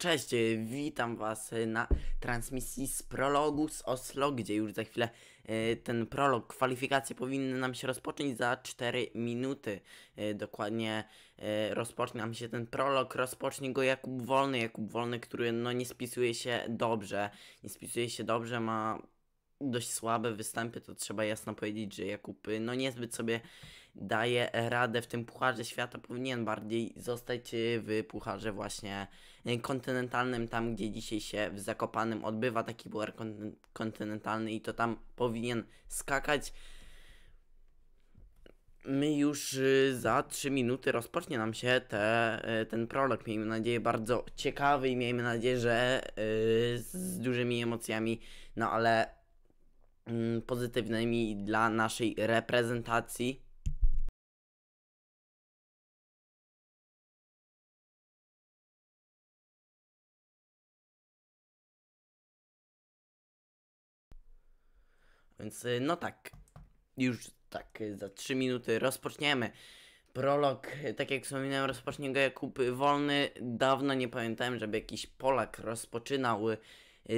Cześć, e, witam Was e, na transmisji z prologu z Oslo, gdzie już za chwilę e, ten prolog, kwalifikacje powinny nam się rozpocząć za 4 minuty. Dokładnie rozpocznie nam się ten prolog, rozpocznie go Jakub Wolny. Jakub Wolny, który no nie spisuje się dobrze, nie spisuje się dobrze, ma dość słabe występy, to trzeba jasno powiedzieć, że Jakub no niezbyt sobie daje radę w tym Pucharze Świata, powinien bardziej zostać e, w Pucharze właśnie e, kontynentalnym, tam gdzie dzisiaj się w Zakopanym odbywa taki Puchar kontynentalny i to tam powinien skakać. My już e, za 3 minuty rozpocznie nam się te, ten prolog. Miejmy nadzieję bardzo ciekawy i miejmy nadzieję, że z dużymi emocjami, no ale mm, pozytywnymi dla naszej reprezentacji. Więc y, no tak, już tak y, za 3 minuty rozpoczniemy. Prolog, tak jak wspominałem, rozpocznie go Jakub Wolny. Dawno nie pamiętałem, żeby jakiś Polak rozpoczynał y,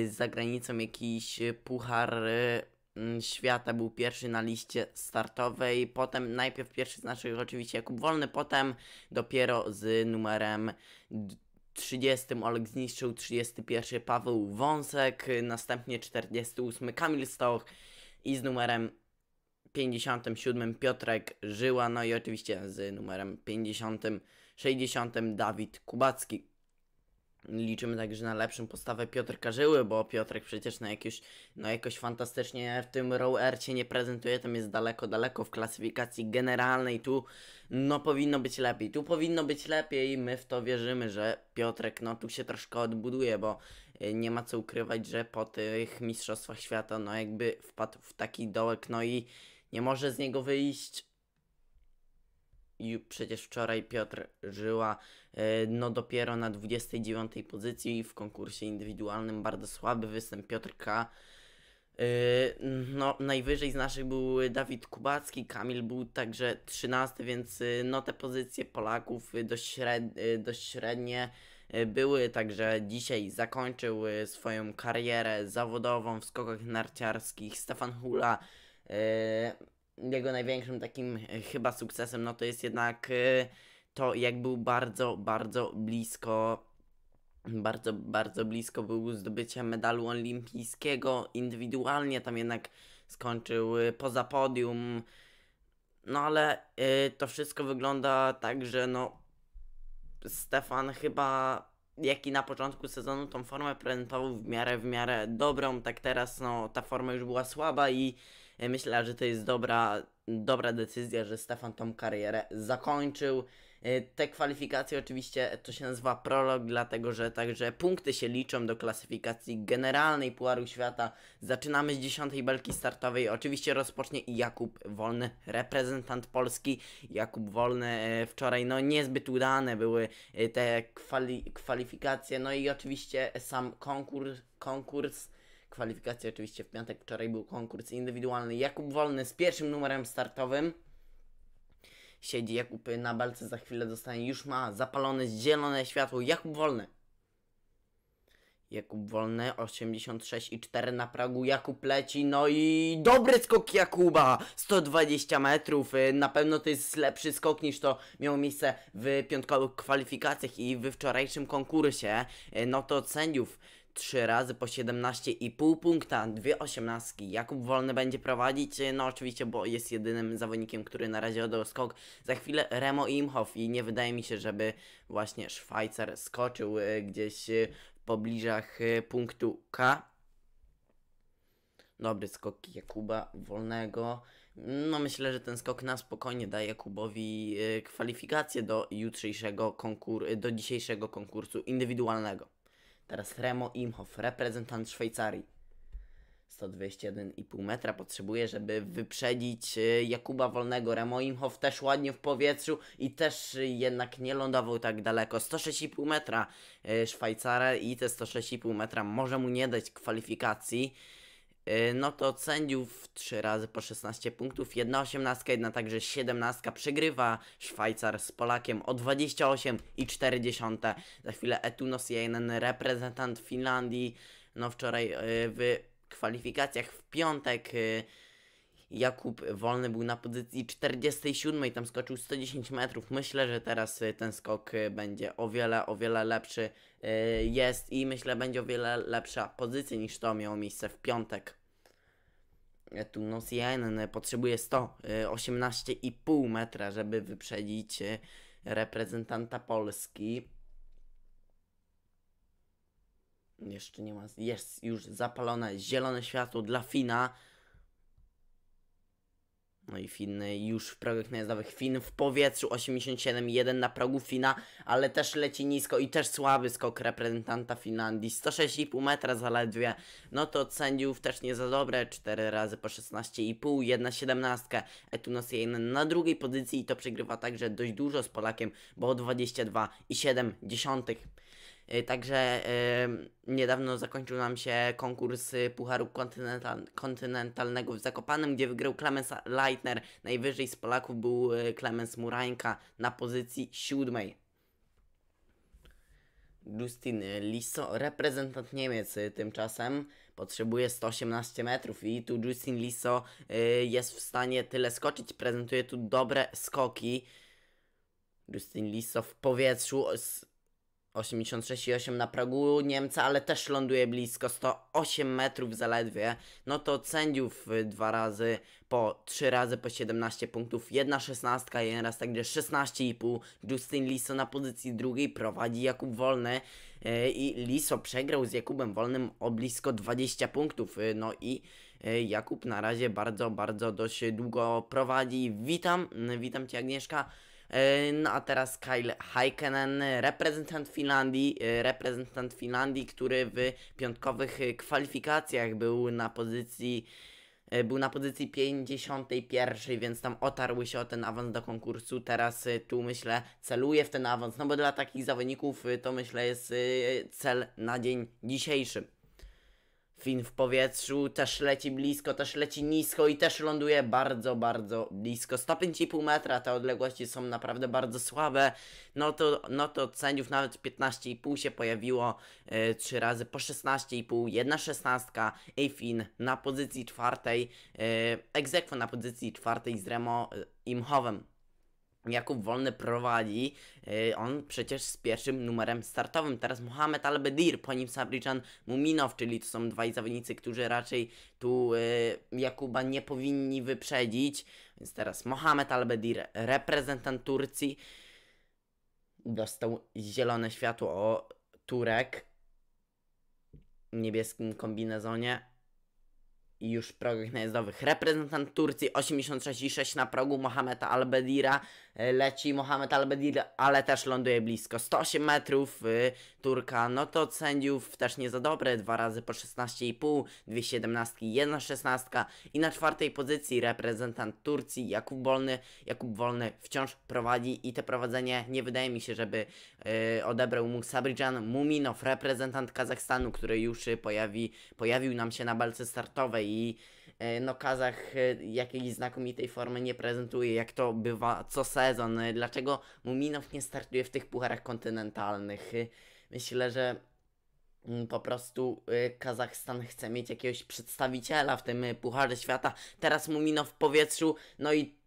za granicą jakiś puchar mm, świata. Był pierwszy na liście startowej. Potem najpierw pierwszy z naszych oczywiście Jakub Wolny, potem dopiero z numerem 30 Olek zniszczył, 31 Paweł Wąsek, następnie 48 Kamil Stoch, i z numerem 57 Piotrek Żyła, no i oczywiście z numerem 50, 60 Dawid Kubacki. Liczymy także na lepszą postawę Piotrka Żyły, bo Piotrek przecież na jakiś, no jakoś fantastycznie w tym row nie prezentuje, tam jest daleko, daleko w klasyfikacji generalnej, tu no powinno być lepiej, tu powinno być lepiej i my w to wierzymy, że Piotrek no tu się troszkę odbuduje, bo Y, nie ma co ukrywać, że po tych mistrzostwach świata, no jakby wpadł w taki dołek, no i nie może z niego wyjść. I przecież wczoraj Piotr Żyła, y, no dopiero na 29 pozycji w konkursie indywidualnym bardzo słaby występ Piotrka. Y, no, najwyżej z naszych był Dawid Kubacki, Kamil był także 13, więc no te pozycje Polaków dość, dość średnie były, także dzisiaj zakończył y, swoją karierę zawodową w skokach narciarskich Stefan Hula. Y, jego największym takim y, chyba sukcesem no to jest jednak to, jak był bardzo, bardzo blisko bardzo, bardzo blisko był zdobycia medalu olimpijskiego indywidualnie, tam jednak skończył poza podium. No ale y, to wszystko wygląda tak, że no Stefan chyba jak i na początku sezonu tą formę prezentował w miarę w miarę dobrą, tak teraz no ta forma już była słaba i myślę, że to jest dobra, dobra decyzja, że Stefan tą karierę zakończył. E, te kwalifikacje oczywiście e, to się nazywa prolog, dlatego że także punkty się liczą do klasyfikacji generalnej Puaru Świata. Zaczynamy z dziesiątej belki startowej. Oczywiście rozpocznie Jakub Wolny, reprezentant Polski. Jakub Wolny e, wczoraj, no niezbyt udane były te kwali kwalifikacje, no i oczywiście sam konkurs, konkurs kwalifikacje oczywiście w piątek, wczoraj był konkurs indywidualny. Jakub Wolny z pierwszym numerem startowym. Siedzi Jakub na balce, za chwilę dostanie, już ma zapalone zielone światło. Jakub Wolny. Jakub Wolny, 86 i 4 na Pragu, Jakub leci, no i dobry skok Jakuba, 120 metrów, y, na pewno to jest lepszy skok niż to miało miejsce w piątkowych kwalifikacjach i we wczorajszym konkursie, y, no to od sędziów 3 razy po 17,5 punkta, dwie osiemnastki. Jakub Wolny będzie prowadzić, e, no oczywiście, bo jest jedynym zawodnikiem, który na razie oddał skok. Za chwilę Remo Imhoff i nie wydaje mi się, żeby właśnie Szwajcar skoczył e, gdzieś e, w pobliżach punktu K. Dobry skok Jakuba Wolnego. No myślę, że ten skok na spokojnie daje Jakubowi kwalifikację do jutrzejszego konkur do dzisiejszego konkursu indywidualnego. Teraz Remo Imhoff, reprezentant Szwajcarii. 121,5 metra potrzebuje, żeby wyprzedzić y, Jakuba Wolnego. Remo Imhoff też ładnie w powietrzu i też y, jednak nie lądował tak daleko. 106,5 metra y, Szwajcara i te 106,5 metra może mu nie dać kwalifikacji. Y, no to sędziów 3 razy po 16 punktów, 1 osiemnastka, 1 także 17 przegrywa Szwajcar z Polakiem o 28 i 40. Za chwilę Etunos Jainen, reprezentant Finlandii, no wczoraj y, w kwalifikacjach w piątek y, Jakub Wolny był na pozycji 47 i tam skoczył 110 metrów. Myślę, że teraz y, ten skok y, będzie o wiele, o wiele lepszy y, jest i myślę, będzie o wiele lepsza pozycja niż to miało miejsce w piątek. E, tu Nocien potrzebuje 118,5 metra, żeby wyprzedzić reprezentanta Polski. Jeszcze nie ma. Jest już zapalone zielone światło dla Fina. No i Finny już w progach najazdowych. Fin w powietrzu 87,1 na progu Fina, ale też leci nisko i też słaby skok reprezentanta Finlandii. 106,5 metra zaledwie. No to od sędziów też nie za dobre. 4 razy po 16,5, jedna 17. Etunos Jeden na drugiej pozycji i to przegrywa także dość dużo z Polakiem, bo o 22,7. Y, także niedawno zakończył nam się konkurs y, Pucharu Kontynental Kontynentalnego w Zakopanem, gdzie wygrał Klemens Leitner. Najwyżej z Polaków był y, Klemens Murańka na pozycji siódmej. Justin Lisso, reprezentant Niemiec tymczasem, potrzebuje 118 metrów i tu Justin Lisso jest w stanie tyle skoczyć, prezentuje tu dobre skoki. Justin Lisso w powietrzu 86,8 na progu Niemca, ale też ląduje blisko 108 metrów zaledwie. No to sędziów y, dwa razy po 3 razy po 17 punktów, jedna szesnastka, jeden raz także 16,5. Justin Liso na pozycji drugiej prowadzi Jakub Wolny y, i Liso przegrał z Jakubem Wolnym o blisko 20 punktów. Y, no i Jakub na razie bardzo, bardzo dość długo prowadzi. Witam, witam Cię Agnieszka. E, no a teraz Kyle Heikkinen, reprezentant Finlandii, e, reprezentant Finlandii, który w piątkowych e, kwalifikacjach był na pozycji był na pozycji 51, więc tam otarły się o ten awans do konkursu. Teraz tu myślę celuje w ten awans, no bo dla takich zawodników to myślę jest cel na dzień dzisiejszy. Fin w powietrzu też leci blisko, też leci nisko i też ląduje bardzo, bardzo blisko. 105,5 metra te odległości są naprawdę bardzo słabe. No to, no to od sędziów nawet 15,5 się pojawiło yy, e, 3 razy po 16,5, jedna szesnastka i Fin na pozycji czwartej, yy, egzekwo na pozycji czwartej z Remo e, Jakub Wolny prowadzi, yy, on przecież z pierwszym numerem startowym. Teraz Mohamed Al-Bedir, po nim Sabriczan Muminow, czyli to są dwaj zawodnicy, którzy raczej tu yy, Jakuba nie powinni wyprzedzić. Więc teraz Mohamed Al-Bedir, reprezentant Turcji, dostał zielone światło o Turek w niebieskim kombinezonie i już progach najezdowych. Reprezentant Turcji 86,6 na progu Mohameda Albedira. E, leci Mohamed Albedir, ale też ląduje blisko 108 metrów e, Turka. No to od sędziów też nie za dobre. Dwa razy po 16,5, 2,17, 17, jedna 16. I na czwartej pozycji reprezentant Turcji Jakub Wolny. Jakub Wolny wciąż prowadzi i te prowadzenie nie wydaje mi się, żeby e, odebrał mu Sabridżan Muminow, reprezentant Kazachstanu, który już pojawi, pojawił nam się na balce startowej i e, no Kazach e, jakiejś znakomitej formy nie prezentuje, jak to bywa co sezon. E, dlaczego Muminow nie startuje w tych pucharach kontynentalnych? Myślę, że mm, po prostu Kazachstan chce mieć jakiegoś przedstawiciela w tym Pucharze Świata. Teraz Muminow w powietrzu, no i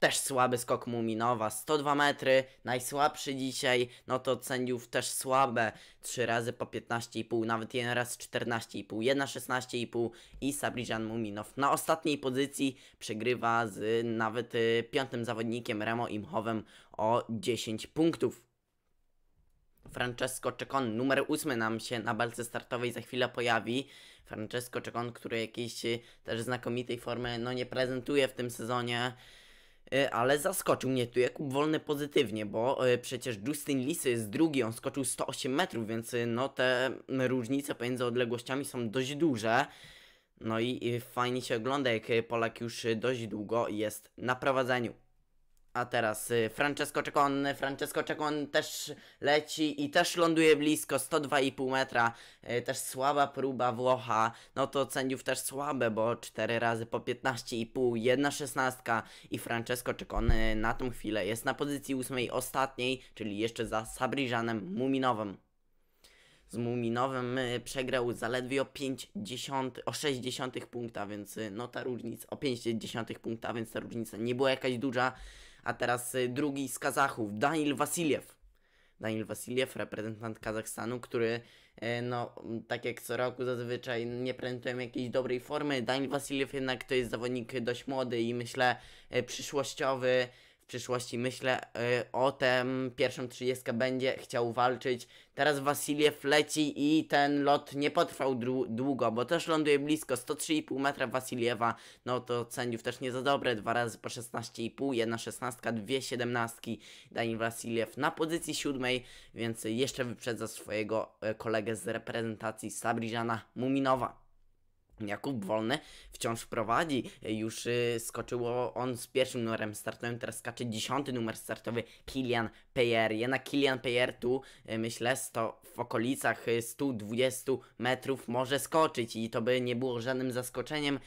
też słaby skok Muminowa, 102 metry, najsłabszy dzisiaj, no to od sędziów też słabe, 3 razy po 15,5, nawet 1 raz 14,5, 1 16,5 i Sabrijan Muminow na ostatniej pozycji przegrywa z nawet y, piątym zawodnikiem Remo Imhowem o 10 punktów. Francesco Czekon, numer 8 nam się na balce startowej za chwilę pojawi. Francesco Czekon, który jakiejś y, też znakomitej formy no, nie prezentuje w tym sezonie. E, ale zaskoczył mnie tu Jakub Wolny pozytywnie, bo e, przecież Justin Lisy jest drugi, on skoczył 108 metrów, więc e, no te różnice pomiędzy odległościami są dość duże. No i fajnie się ogląda, jak Polak już dość długo jest na prowadzeniu. A teraz y, Francesco Czekon. Francesco Czekon też leci i też ląduje blisko, 102,5 metra. Y, też słaba próba Włocha. No to sędziów też słabe, bo 4 razy po 15,5, jedna szesnastka. I Francesco Czekon y, na tą chwilę jest na pozycji 8 ostatniej, czyli jeszcze za Sabriżanem Muminowym z Muminowym przegrał zaledwie o 0,6 o punkta, więc no ta różnica, o 0,5 punkta, więc ta różnica nie była jakaś duża. A teraz y, drugi z Kazachów, Daniel Wasiliew. Daniel Wasiliew, reprezentant Kazachstanu, który, y, no, tak jak co roku zazwyczaj nie prezentuje jakiejś dobrej formy. Daniel Wasiliew jednak to jest zawodnik dość młody i myślę y, przyszłościowy, przyszłości, myślę, y, o tym pierwszą trzydziestkę będzie chciał walczyć. Teraz Wasiliew leci i ten lot nie potrwał długo, bo też ląduje blisko 103,5 metra Wasiliewa. No to sędziów też nie za dobre, dwa razy po 16,5, jedna szesnastka, dwie siedemnastki. Daniel Wasiliew na pozycji siódmej, więc jeszcze wyprzedza swojego y, kolegę z reprezentacji Sabrijana Muminowa. Jakub wolne wciąż prowadzi. Już y, skoczyło on z pierwszym numerem startowym, teraz skacze dziesiąty numer startowy Kilian Peyer. Jednak Kilian Peyer tu, y, myślę, sto, w okolicach 120 y, metrów może skoczyć i to by nie było żadnym zaskoczeniem.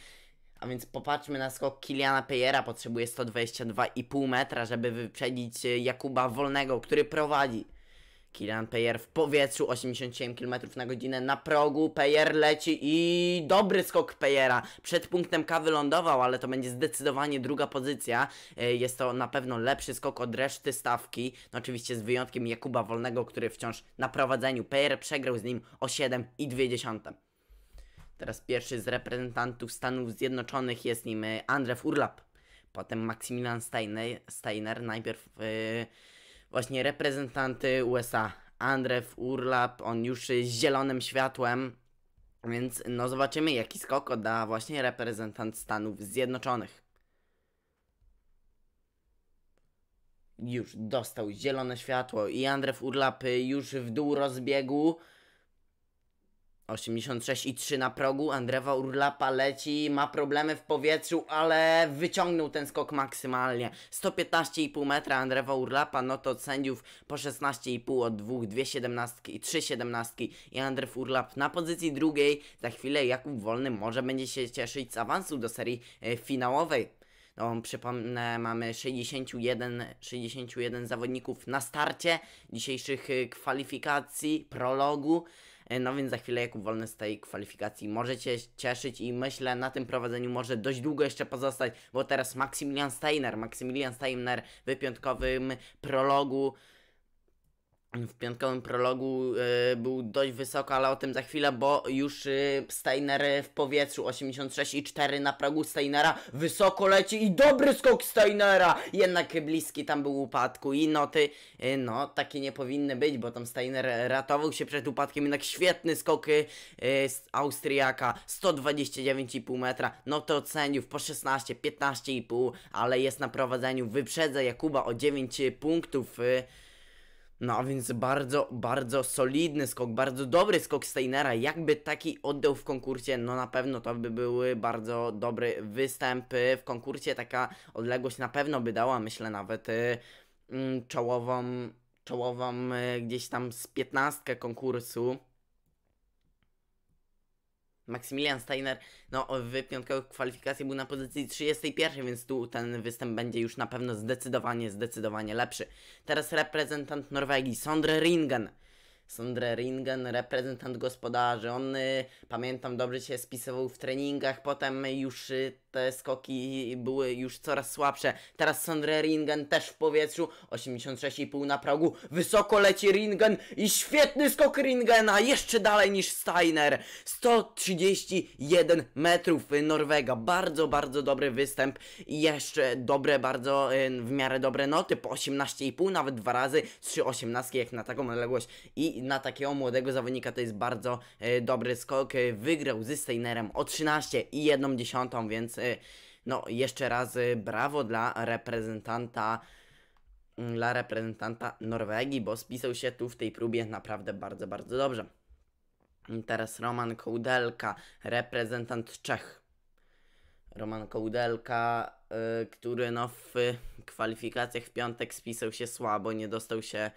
A więc popatrzmy na skok Kiliana Pejera, potrzebuje 122,5 metra, żeby wyprzedzić y, Jakuba Wolnego, który prowadzi. Kilian Peyer w powietrzu, 87 km na godzinę na progu, Peyer leci i dobry skok Peyera. Przed punktem K wylądował, ale to będzie zdecydowanie druga pozycja. E, jest to na pewno lepszy skok od reszty stawki. No oczywiście z wyjątkiem Jakuba Wolnego, który wciąż na prowadzeniu. Peyer przegrał z nim o 7,2. Teraz pierwszy z reprezentantów Stanów Zjednoczonych jest nim e, Andrew Urlap. Potem Maximilian Steiner, Steiner najpierw... Yy właśnie reprezentanty USA. Andrew Urlap, on już z zielonym światłem, więc no zobaczymy jaki skok da właśnie reprezentant Stanów Zjednoczonych. Już dostał zielone światło i Andrew Urlap już w dół rozbiegu. 86,3 na progu, Andrewa Urlapa leci, ma problemy w powietrzu, ale wyciągnął ten skok maksymalnie. 115,5 metra Andrewa Urlapa, no to od sędziów po 16,5 od dwóch, dwie siedemnastki, trzy siedemnastki i Andrew Urlap na pozycji drugiej. Za chwilę Jakub Wolny może będzie się cieszyć z awansu do serii e, finałowej. No, przypomnę, mamy 61, 61 zawodników na starcie dzisiejszych e, kwalifikacji, prologu. E, no więc za chwilę Jakub Wolny z tej kwalifikacji możecie cieszyć i myślę na tym prowadzeniu może dość długo jeszcze pozostać, bo teraz Maximilian Steiner, Maximilian Steiner w piątkowym prologu w piątkowym prologu y, był dość wysoko, ale o tym za chwilę, bo już y, e, Steiner w powietrzu 86,4 na progu Steinera wysoko leci i dobry skok Steinera! Jednak bliski tam był upadku i noty, y, no, e, no takie nie powinny być, bo tam Steiner ratował się przed upadkiem, jednak świetny skok y, z Austriaka 129,5 metra, no to sędziów po 16, 15,5, ale jest na prowadzeniu, wyprzedza Jakuba o 9 punktów. Y, no więc bardzo, bardzo solidny skok, bardzo dobry skok Steinera. Jakby taki oddał w konkursie, no na pewno to by były bardzo dobre występy w konkursie. Taka odległość na pewno by dała, myślę nawet y, mm, czołową, czołową y, gdzieś tam z piętnastkę konkursu. Maksymilian Steiner no, w piątkowych kwalifikacjach był na pozycji 31, więc tu ten występ będzie już na pewno zdecydowanie, zdecydowanie lepszy. Teraz reprezentant Norwegii, Sondre Ringen. Sondre Ringen, reprezentant gospodarzy. On, y, pamiętam, dobrze się spisywał w treningach, potem już y, te skoki były już coraz słabsze. Teraz Sondre Ringen też w powietrzu, 86,5 na progu, wysoko leci Ringen i świetny skok Ringena, jeszcze dalej niż Steiner. 131 metrów Norwega, bardzo, bardzo dobry występ i jeszcze dobre, bardzo y, w miarę dobre noty, po 18,5 nawet dwa razy, 3,18 jak na taką odległość i na takiego młodego zawodnika to jest bardzo y, dobry skok. Wygrał z Steinerem o 13 i 1 dziesiątą, więc Y, no jeszcze raz brawo dla reprezentanta mm, dla reprezentanta Norwegii, bo spisał się tu w tej próbie naprawdę bardzo, bardzo dobrze. Mm, teraz Roman Kołdelka, reprezentant Czech. Roman Kołdelka, y, który no w kwalifikacjach w piątek spisał się słabo, nie dostał się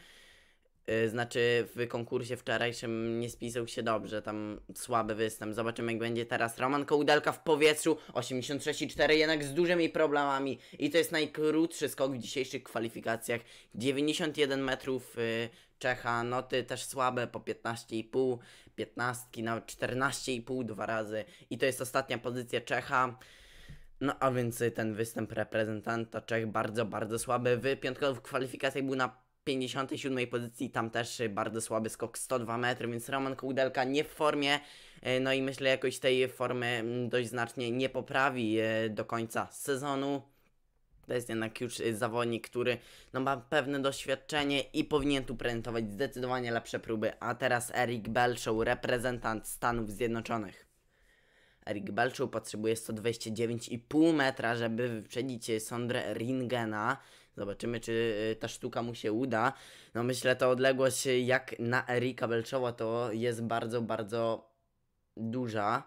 Y, znaczy w konkursie wczorajszym nie spisał się dobrze, tam słaby występ. Zobaczymy jak będzie teraz. Roman Kołdelka w powietrzu, 86,4 jednak z dużymi problemami i to jest najkrótszy skok w dzisiejszych kwalifikacjach. 91 metrów yy, Czecha, noty też słabe po 15,5, 15 na 14,5 dwa razy i to jest ostatnia pozycja Czecha. No a więc ten występ reprezentanta Czech bardzo, bardzo słaby. W piątkowych kwalifikacjach był na 57 pozycji, tam też y, bardzo słaby skok, 102 metry, więc Roman Kudelka nie w formie, y, no i myślę jakoś tej formy mm, dość znacznie nie poprawi y, do końca sezonu. To jest jednak już zawodnik, który no, ma pewne doświadczenie i powinien tu prezentować zdecydowanie lepsze próby. A teraz Eric Belshow, reprezentant Stanów Zjednoczonych. Erik Belczu potrzebuje 129,5 metra, żeby wyprzedzić Sondre Ringena. Zobaczymy, czy y, ta sztuka mu się uda. No myślę, ta odległość y, jak na Erika Belczowa to jest bardzo, bardzo duża.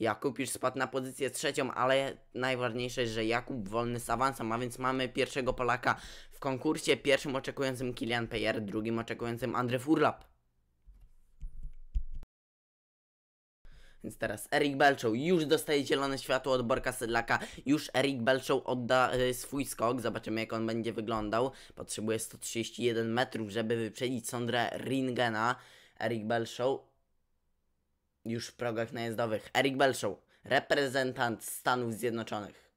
Jakub już spadł na pozycję trzecią, ale najważniejsze jest, że Jakub wolny z awansem, a więc mamy pierwszego Polaka w konkursie, pierwszym oczekującym Kilian Peyer, drugim oczekującym Andrzej Furlap. Więc teraz Erik Belczoł już dostaje zielone światło od Borka Sedlaka. Już Erik Belczoł odda y, swój skok. Zobaczymy jak on będzie wyglądał. Potrzebuje 131 metrów, żeby wyprzedzić Sondrę Ringena. Erik Belczoł już w progach najezdowych. Erik Belczoł, reprezentant Stanów Zjednoczonych.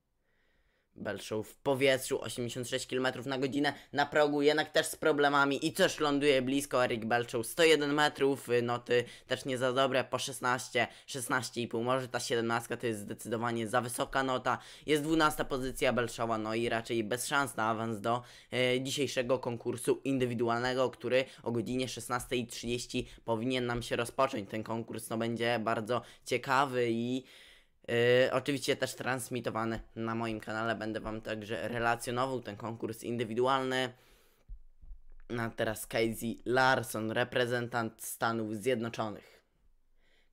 Belszą w powietrzu 86 km na godzinę, na progu jednak też z problemami i też ląduje blisko Eric Belszą 101 metrów, y, noty też nie za dobre, po 16, 16,5, może ta 17 to jest zdecydowanie za wysoka nota, jest 12 pozycja Belszowa, no i raczej bez szans na awans do e, dzisiejszego konkursu indywidualnego, który o godzinie 16.30 powinien nam się rozpocząć, ten konkurs no będzie bardzo ciekawy i Yy, oczywiście też transmitowane na moim kanale. Będę Wam także relacjonował ten konkurs indywidualny. No, a teraz Casey Larson, reprezentant Stanów Zjednoczonych.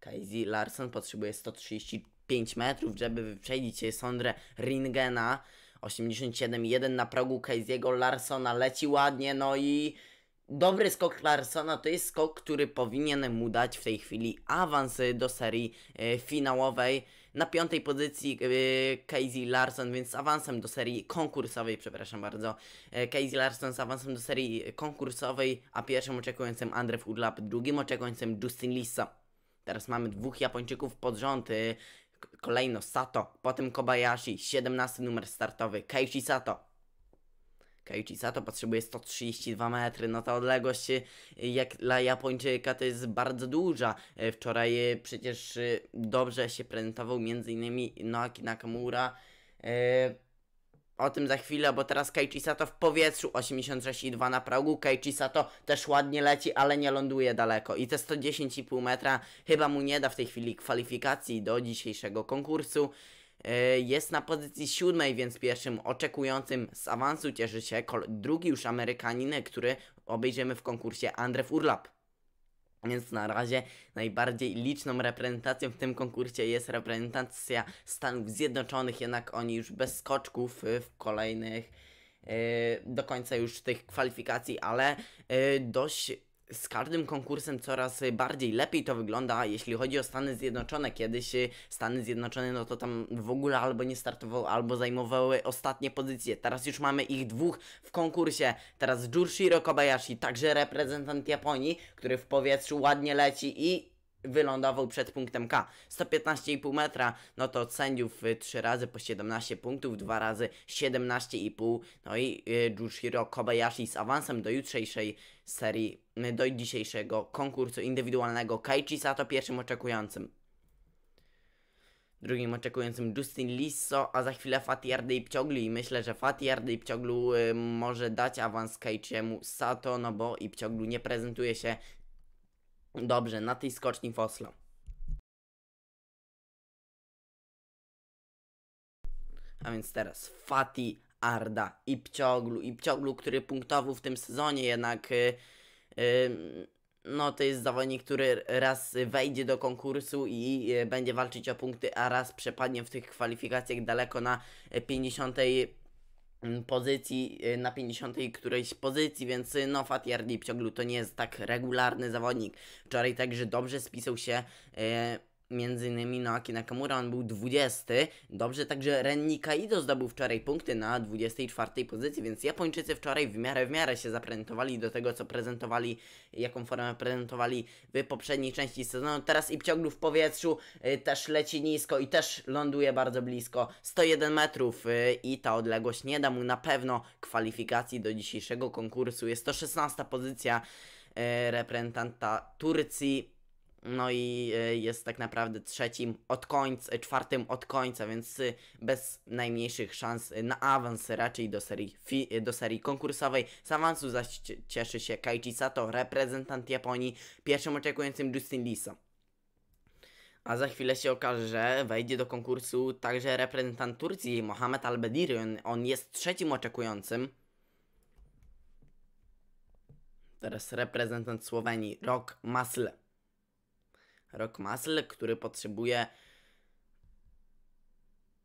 Casey Larson potrzebuje 135 metrów, żeby wyprzedzić Sondrę Ringena. 87,1 na progu Casey'ego Larsona leci ładnie, no i dobry skok Larsona to jest skok, który powinien mu dać w tej chwili awans do serii y, finałowej. Na piątej pozycji e, Casey Larson, więc z awansem do serii konkursowej, przepraszam bardzo. E, Casey Larson z awansem do serii konkursowej, a pierwszym oczekującym Andrew Udlap, drugim oczekującym Justin Lisa. Teraz mamy dwóch Japończyków pod rząd. E, kolejno Sato, potem Kobayashi, 17 numer startowy, Keishi Sato, Keiichi Sato potrzebuje 132 metry, no ta odległość y, jak dla Japończyka to jest bardzo duża. Y, wczoraj y, przecież dobrze się prezentował m.in. Noaki Nakamura. O tym za chwilę, bo teraz Keiichi Sato w powietrzu 86,2 na progu. Keiichi Sato też ładnie leci, ale nie ląduje daleko. I te 110,5 metra chyba mu nie da w tej chwili kwalifikacji do dzisiejszego konkursu. E, jest na pozycji siódmej, więc pierwszym oczekującym z awansu cieszy się drugi już Amerykanin, który obejrzymy w konkursie Andrew Urlap. Więc na razie najbardziej liczną reprezentacją w tym konkursie jest reprezentacja Stanów Zjednoczonych, jednak oni już bez skoczków y, w kolejnych y, do końca już tych kwalifikacji, ale y, dość z każdym konkursem coraz bardziej lepiej to wygląda, jeśli chodzi o Stany Zjednoczone. Kiedyś y, Stany Zjednoczone, no to tam w ogóle albo nie startowały, albo zajmowały ostatnie pozycje. Teraz już mamy ich dwóch w konkursie. Teraz Jushiro Kobayashi, także reprezentant Japonii, który w powietrzu ładnie leci i wylądował przed punktem K. 115,5 metra, no to od sędziów 3 y, razy po 17 punktów, 2 razy 17,5. No i y, Jushiro Kobayashi z awansem do jutrzejszej serii, y, do dzisiejszego konkursu indywidualnego. Kaichi Sato pierwszym oczekującym. Drugim oczekującym Justin Lisso, a za chwilę Fatih Ardei i myślę, że Fatih i Pcioglu y, może dać awans Keichiemu Sato, no bo Pcioglu nie prezentuje się Dobrze, na tej skoczni w Oslo. A więc teraz Fati, Arda, I Pcioglu, który punktował w tym sezonie jednak... Yy, no to jest zawodnik, który raz wejdzie do konkursu i y, będzie walczyć o punkty, a raz przepadnie w tych kwalifikacjach daleko na 50 y, Mm, pozycji, y, na 50 którejś pozycji, więc y, no Fatiar Lipcioglu to nie jest tak regularny zawodnik. Wczoraj także dobrze spisał się y, między innymi Noaki Nakamura, on był 20. Dobrze, także Renni Kaido zdobył wczoraj punkty na 24 pozycji, więc Japończycy wczoraj w miarę w miarę się zaprezentowali do tego, co prezentowali, jaką formę prezentowali w poprzedniej części sezonu. Teraz Ipcioglu w powietrzu y, też leci nisko i też ląduje bardzo blisko, 101 metrów y, i ta odległość nie da mu na pewno kwalifikacji do dzisiejszego konkursu. Jest to 16 pozycja y, reprezentanta Turcji no i e, jest tak naprawdę trzecim od końca, e, czwartym od końca, więc y, bez najmniejszych szans y, na awans raczej do serii, y, do serii konkursowej. Z awansu zaś cieszy się Kaichi Sato, reprezentant Japonii, pierwszym oczekującym Justin Lisa. A za chwilę się okaże, że wejdzie do konkursu także reprezentant Turcji, Mohamed Albediri. On, jest trzecim oczekującym. Teraz reprezentant Słowenii, Rock Masle. Rock Muscle, który potrzebuje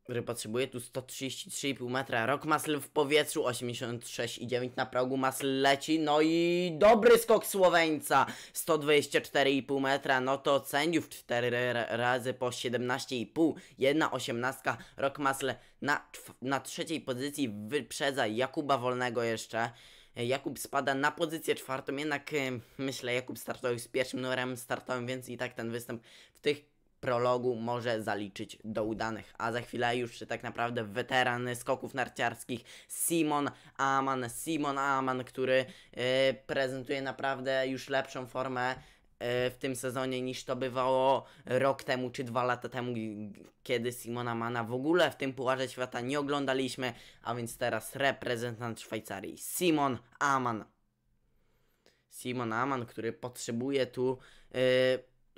który potrzebuje tu 133,5 metra. Rock Muscle w powietrzu, 86,9 na progu, Muscle leci, no i dobry skok Słoweńca, 124,5 metra, no to sędziów 4 razy po 17,5, jedna osiemnastka, Rock Muscle na, na trzeciej pozycji wyprzedza Jakuba Wolnego jeszcze. E, Jakub spada na pozycję czwartą, jednak e, myślę Jakub startował z pierwszym numerem startowym, więc i tak ten występ w tych prologu może zaliczyć do udanych. A za chwilę już tak naprawdę weteran skoków narciarskich Simon Aman. Simon Aman, który yy, prezentuje naprawdę już lepszą formę E, w tym sezonie niż to bywało rok temu czy dwa lata temu, kiedy Simona Mana w ogóle w tym Pucharze Świata nie oglądaliśmy, a więc teraz reprezentant Szwajcarii Simon Aman. Simon Aman, który potrzebuje tu yy,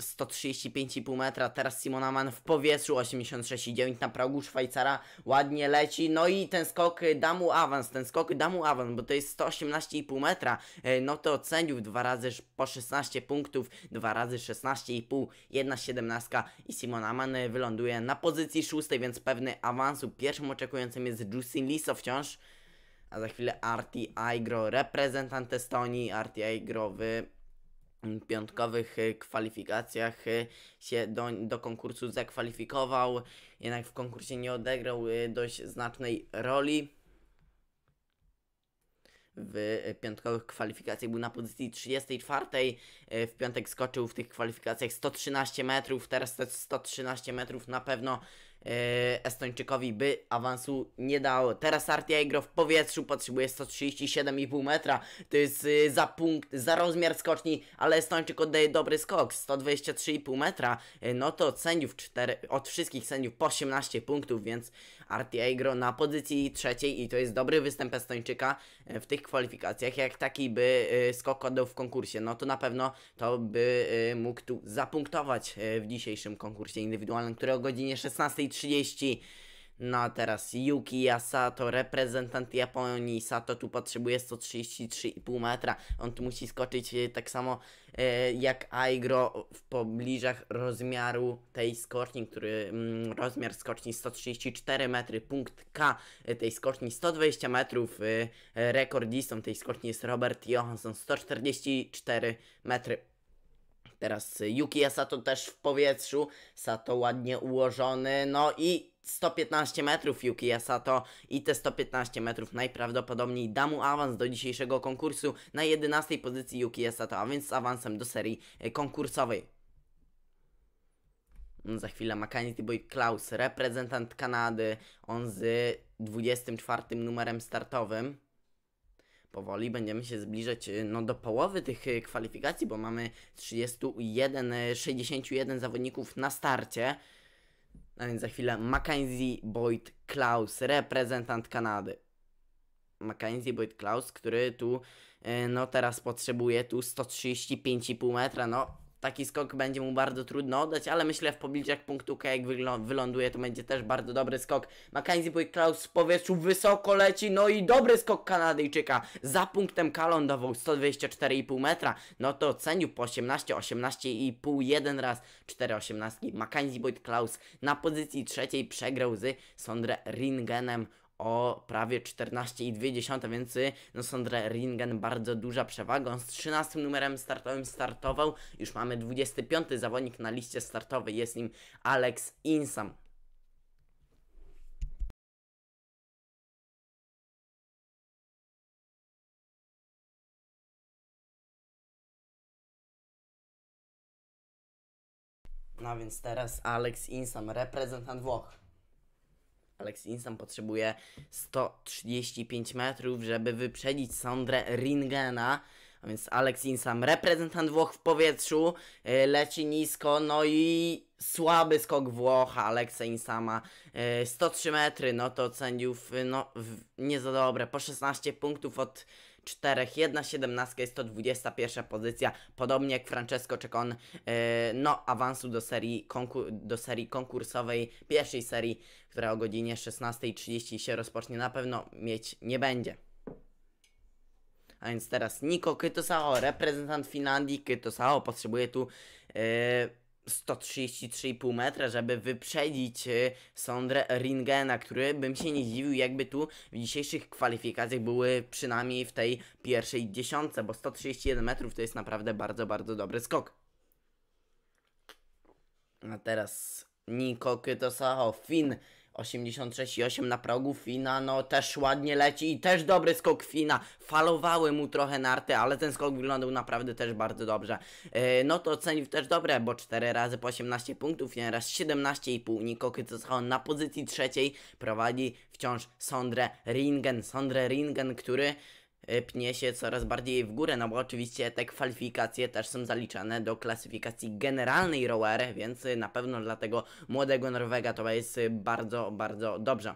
135,5 metra, teraz Simona Mann w powietrzu 86,9 na progu Szwajcara, ładnie leci, no i ten skok da mu awans, ten skok da mu awans, bo to jest 118,5 metra, e, no to od sędziów dwa razy po 16 punktów, dwa razy 16,5, jedna 17 i Simona Mann e, wyląduje na pozycji szóstej, więc pewny awansu, pierwszym oczekującym jest Justin Liso wciąż, a za chwilę Arti Aigro, reprezentant Estonii, Arti Aigro wy piątkowych y, kwalifikacjach y, się do, do konkursu zakwalifikował, jednak w konkursie nie odegrał y, dość znacznej roli. W piątkowych kwalifikacjach był na pozycji 34. W piątek skoczył w tych kwalifikacjach 113 metrów, teraz te 113 metrów na pewno E, Estończykowi by awansu nie dało. Teraz Artiegro w powietrzu potrzebuje 137,5 metra. To jest y, za punkt, za rozmiar skoczni, ale Estończyk oddaje dobry skok, 123,5 metra. E, no to od sędziów czter, od wszystkich sędziów po 18 punktów, więc Artiegro na pozycji trzeciej i to jest dobry występ Estończyka e, w tych kwalifikacjach. Jak taki by e, skok oddał w konkursie, no to na pewno to by e, mógł tu zapunktować w dzisiejszym konkursie indywidualnym, który o godzinie 16.30 no a teraz Yuki Yasato, reprezentant Japonii. Sato tu potrzebuje 133,5 metra. On tu musi skoczyć e, tak samo e, jak Aigro w pobliżach rozmiaru tej skoczni, który mm, rozmiar skoczni 134 metry. Punkt K e, tej skoczni 120 metrów. E, e, rekordistą tej skoczni jest Robert Johansson 144 metry. Teraz Yuki Sato też w powietrzu. Sato ładnie ułożony. No i 115 metrów Yuki Asato i te 115 metrów najprawdopodobniej da mu awans do dzisiejszego konkursu na 11 pozycji Yuki Asato, a więc z awansem do serii e, konkursowej. No, za chwilę Mackenzie Boy Klaus, reprezentant Kanady, on z 24 numerem startowym. Powoli będziemy się zbliżać e, no, do połowy tych e, kwalifikacji, bo mamy 31, 61 zawodników na starcie. A więc za chwilę Mackenzie Boyd Klaus, reprezentant Kanady. Mackenzie Boyd Klaus, który tu, e, no teraz potrzebuje tu 135,5 metra, no taki skok będzie mu bardzo trudno oddać, ale myślę w pobliżach punktu K jak wyląduje to będzie też bardzo dobry skok. Mackenzie Boy Klaus w powietrzu wysoko leci, no i dobry skok Kanadyjczyka. Za punktem K lądował 124,5 metra, no to cenił po 18, 18,5 jeden raz, 4,18. Mackenzie Boyd Klaus na pozycji trzeciej przegrał z Sondre Ringenem o prawie 14,2, więc y, no Sondre Ringen bardzo duża przewaga. On z 13 numerem startowym startował, już mamy 25 zawodnik na liście startowej, jest nim Alex Insam. No więc teraz Alex Insam, reprezentant Włoch. Alex Insam potrzebuje 135 metrów, żeby wyprzedzić Sondre Ringena. A więc Alex Insam, reprezentant Włoch w powietrzu, y, leci nisko, no i słaby skok Włocha, Alexa Insama. 103 y, metry, no to sędziów y, no, nie za dobre. Po 16 punktów od czterech. Jedna siedemnastka jest to 21 pozycja, podobnie jak Francesco Czekon, e, no awansu do serii, do serii konkursowej, pierwszej serii, która o godzinie 16.30 się rozpocznie, na pewno mieć nie będzie. A więc teraz Niko Kytosao, reprezentant Finlandii. Kytosao potrzebuje tu yy, 133,5 metra, żeby wyprzedzić y, Sondre Ringena, który bym się nie zdziwił, jakby tu w dzisiejszych kwalifikacjach były przynajmniej w tej pierwszej dziesiątce, bo 131 metrów to jest naprawdę bardzo, bardzo dobry skok. A teraz Niko Kytosaho, Finn 86,8 na progu Fina, no też ładnie leci i też dobry skok Fina. Falowały mu trochę narty, ale ten skok wyglądał naprawdę też bardzo dobrze. Yy, no to ocenił też dobre, bo 4 razy po 18 punktów, jeden raz 17,5. Niko Kycochan na pozycji trzeciej prowadzi wciąż Sondre Ringen. Sondre Ringen, który E, pnie się coraz bardziej w górę, no bo oczywiście te kwalifikacje też są zaliczane do klasyfikacji generalnej rower, więc na pewno dla tego młodego Norwega to jest bardzo, bardzo dobrze.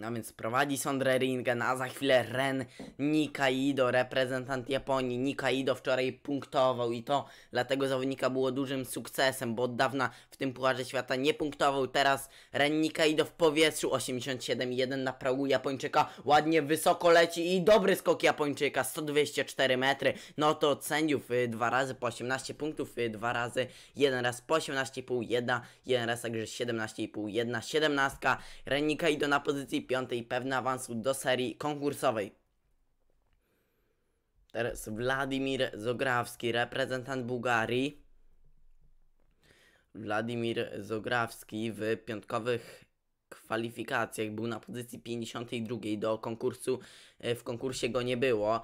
No więc prowadzi Sondre Ringen, no a za chwilę Ren Nikaido, reprezentant Japonii. Nikaido wczoraj punktował i to dla tego zawodnika było dużym sukcesem, bo od dawna w tym Pucharze Świata nie punktował. Teraz Ren Nikaido w powietrzu 87,1 na progu Japończyka. Ładnie wysoko leci i dobry skok Japończyka, 124 metry. No to od sędziów y, dwa razy po 18 punktów, y, dwa razy, jeden raz po 18,5, jedna, jeden raz także 17,5, jedna, 17. Ren Nikaido na pozycji piątej i pewny awansu do serii konkursowej. Teraz Wladimir Zograwski, reprezentant Bułgarii. Wladimir Zograwski w piątkowych kwalifikacjach był na pozycji 52 do konkursu. E, w konkursie go nie było.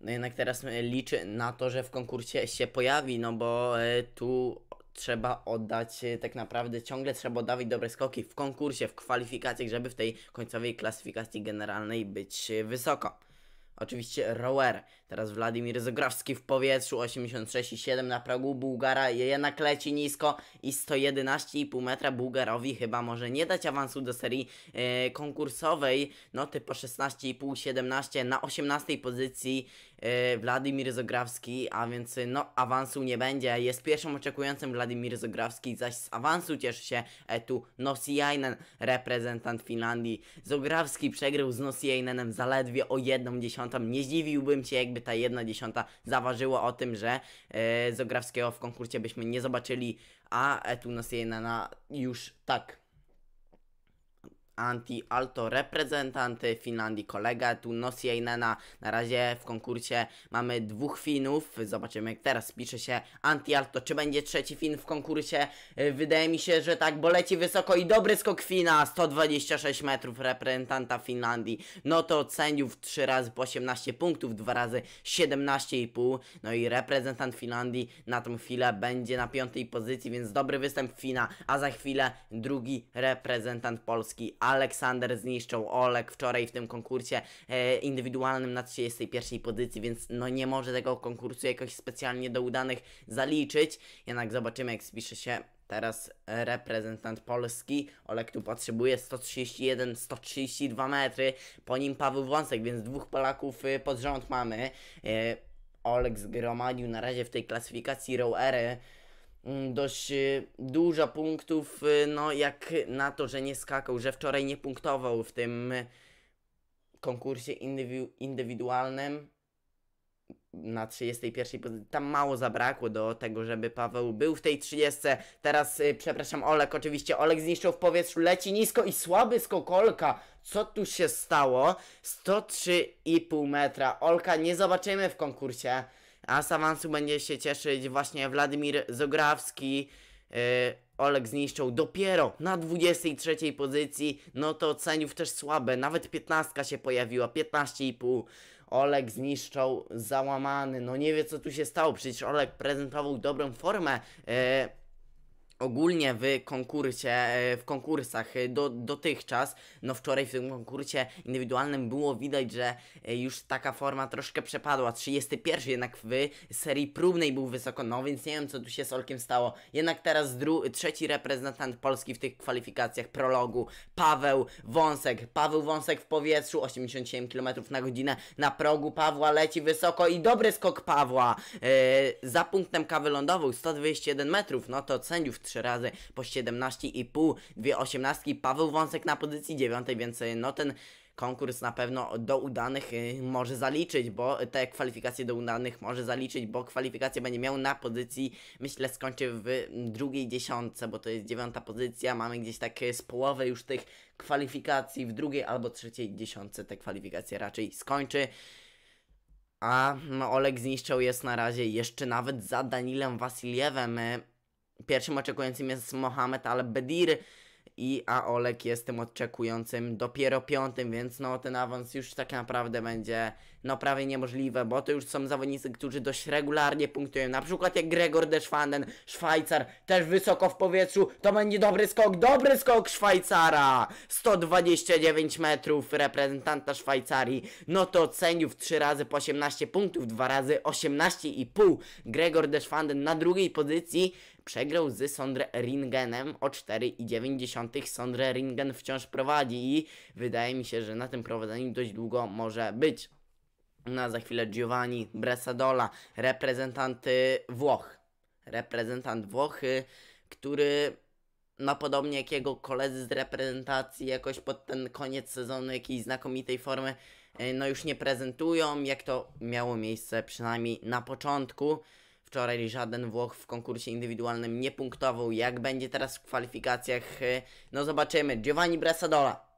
No jednak teraz liczy na to, że w konkursie się pojawi, no bo e, tu trzeba oddać y, tak naprawdę ciągle trzeba dawać dobre skoki w konkursie, w kwalifikacjach, żeby w tej końcowej klasyfikacji generalnej być y, wysoko. Oczywiście rower, teraz Władimir Zogrowski w powietrzu, 86,7 na progu Bułgara, jednak leci nisko i 111,5 metra Bułgarowi chyba może nie dać awansu do serii y, konkursowej, no po 16,5-17 na 18 pozycji Y, Władimir Zograwski, a więc y, no awansu nie będzie. Jest pierwszym oczekującym Władimir Zograwski, zaś z awansu cieszy się e, tu Nosijainen, reprezentant Finlandii. Zograwski przegrył z Nosijainenem zaledwie o jedną dziesiątą. Nie zdziwiłbym się, jakby ta jedna dziesiąta zaważyła o tym, że e, Zograwskiego w konkursie byśmy nie zobaczyli, a e, tu Nosijainena już tak anti alto reprezentanty Finlandii kolega tu Nosieinena. Na razie w konkursie mamy dwóch Finów. Zobaczymy jak teraz pisze się anti alto. Czy będzie trzeci Fin w konkursie? Y, wydaje mi się, że tak, bo leci wysoko i dobry skok Fina. 126 metrów reprezentanta Finlandii. No to od sędziów 3 razy po 18 punktów, 2 razy 17,5. No i reprezentant Finlandii na tą chwilę będzie na piątej pozycji, więc dobry występ Fina. A za chwilę drugi reprezentant Polski, a Aleksander zniszczył Olek wczoraj w tym konkursie e, indywidualnym na 31 pozycji, więc no nie może tego konkursu jakoś specjalnie do udanych zaliczyć. Jednak zobaczymy jak spisze się Teraz reprezentant Polski, Olek tu potrzebuje 131-132 metry, po nim Paweł Wąsek, więc dwóch Polaków e, pod rząd mamy. E, Olek zgromadził na razie w tej klasyfikacji rowery Mm, dość y, dużo punktów, y, no jak na to, że nie skakał, że wczoraj nie punktował w tym y, konkursie indywidualnym na 31 pozycji. Tam mało zabrakło do tego, żeby Paweł był w tej 30. Teraz, przepraszam, Olek, oczywiście Olek zniszczył w powietrzu, leci nisko i słaby skokolka. Co tu się stało? 103,5 metra. Olka nie zobaczymy w konkursie a z awansu będzie się cieszyć właśnie Władimir Zograwski. Yy, e, Oleg zniszczył dopiero na 23 pozycji, no to ceniów też słabe, nawet 15 się pojawiła, 15,5. Oleg zniszczał załamany, no nie wie co tu się stało, przecież Oleg prezentował dobrą formę. Yy, ogólnie w konkursie, e, w konkursach e, do, dotychczas, no wczoraj w tym konkursie indywidualnym było widać, że e, już taka forma troszkę przepadła. 31 jednak w serii próbnej był wysoko, no więc nie wiem co tu się z Olkiem stało. Jednak teraz trzeci reprezentant Polski w tych kwalifikacjach prologu, Paweł Wąsek. Paweł Wąsek w powietrzu, 87 km na godzinę na progu Pawła leci wysoko i dobry skok Pawła. Yy, za punktem kawy lądował 121 metrów, no to sędziów 3 razy po 17,5, dwie osiemnastki, Paweł Wąsek na pozycji 9, więc y, no ten konkurs na pewno do udanych y, może zaliczyć, bo te kwalifikacje do udanych może zaliczyć, bo kwalifikacje będzie miał na pozycji, myślę skończy w drugiej dziesiątce, bo to jest dziewiąta pozycja, mamy gdzieś tak y, z połowy już tych kwalifikacji, w drugiej albo trzeciej dziesiątce te kwalifikacje raczej skończy. A no, Olek zniszczył jest na razie jeszcze nawet za Danilem Wasiliewem. Pierwszym oczekującym jest Mohamed Al-Bedir i Aolek jest tym oczekującym dopiero piątym, więc no ten awans już tak naprawdę będzie no prawie niemożliwe, bo to już są zawodnicy, którzy dość regularnie punktują. Na przykład jak Gregor Deschwanden, Szwajcar, też wysoko w powietrzu, to będzie dobry skok, dobry skok Szwajcara! 129 metrów reprezentanta Szwajcarii, no to Ceniów 3 razy po 18 punktów, 2 razy 18,5. Gregor Deschwanden na drugiej pozycji przegrał z Sondre Ringenem o 4,9. Sondre Ringen wciąż prowadzi i wydaje mi się, że na tym prowadzeniu dość długo może być na no, za chwilę Giovanni Bresadola, reprezentant Włoch. Reprezentant Włochy, który no podobnie jak jego koledzy z reprezentacji jakoś pod ten koniec sezonu jakiejś znakomitej formy e, no już nie prezentują, jak to miało miejsce przynajmniej na początku. Wczoraj żaden Włoch w konkursie indywidualnym nie punktował. Jak będzie teraz w kwalifikacjach, e, no zobaczymy. Giovanni Bresadola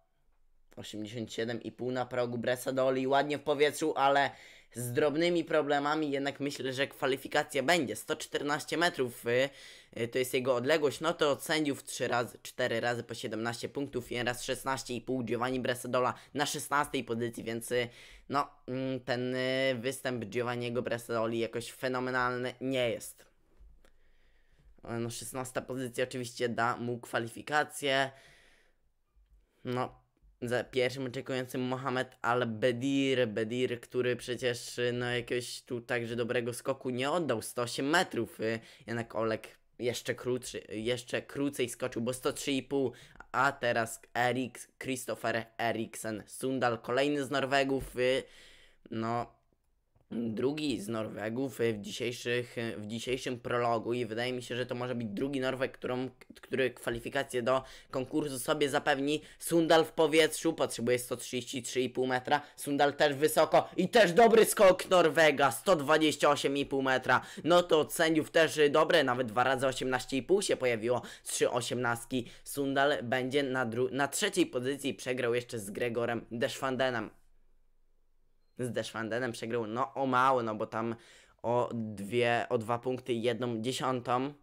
87,5 na progu Bresadoli, ładnie w powietrzu, ale z drobnymi problemami, jednak myślę, że kwalifikacja będzie. 114 metrów yy, to jest jego odległość, no to od sędziów 3 razy, 4 razy po 17 punktów, jeden raz 16,5 Giovanni Bresadola na 16 pozycji, więc yy, no yy, ten y, występ Giovanniego Bresadoli jakoś fenomenalny nie jest. E, no 16 pozycja oczywiście da mu kwalifikację. No, za pierwszym oczekującym Mohamed Al-Bedir, Bedir, który przecież no jakiegoś tu także dobrego skoku nie oddał, 108 metrów, y, jednak Olek jeszcze, krótszy, jeszcze krócej skoczył, bo 103,5, a teraz Erik, Christopher Eriksen, Sundal, kolejny z Norwegów, y, no drugi z Norwegów w, dzisiejszych, w dzisiejszym prologu i wydaje mi się, że to może być drugi Norweg, którą, który kwalifikację do konkursu sobie zapewni. Sundal w powietrzu potrzebuje 133,5 metra, Sundal też wysoko i też dobry skok Norwega, 128,5 metra. No to od sędziów też dobre, nawet dwa razy 18,5 się pojawiło, 3 18. Sundal będzie na, na trzeciej pozycji, przegrał jeszcze z Gregorem Deschwandenem z Deszwandenem przegrał no o mało, no bo tam o dwie, o dwa punkty jedną dziesiątą.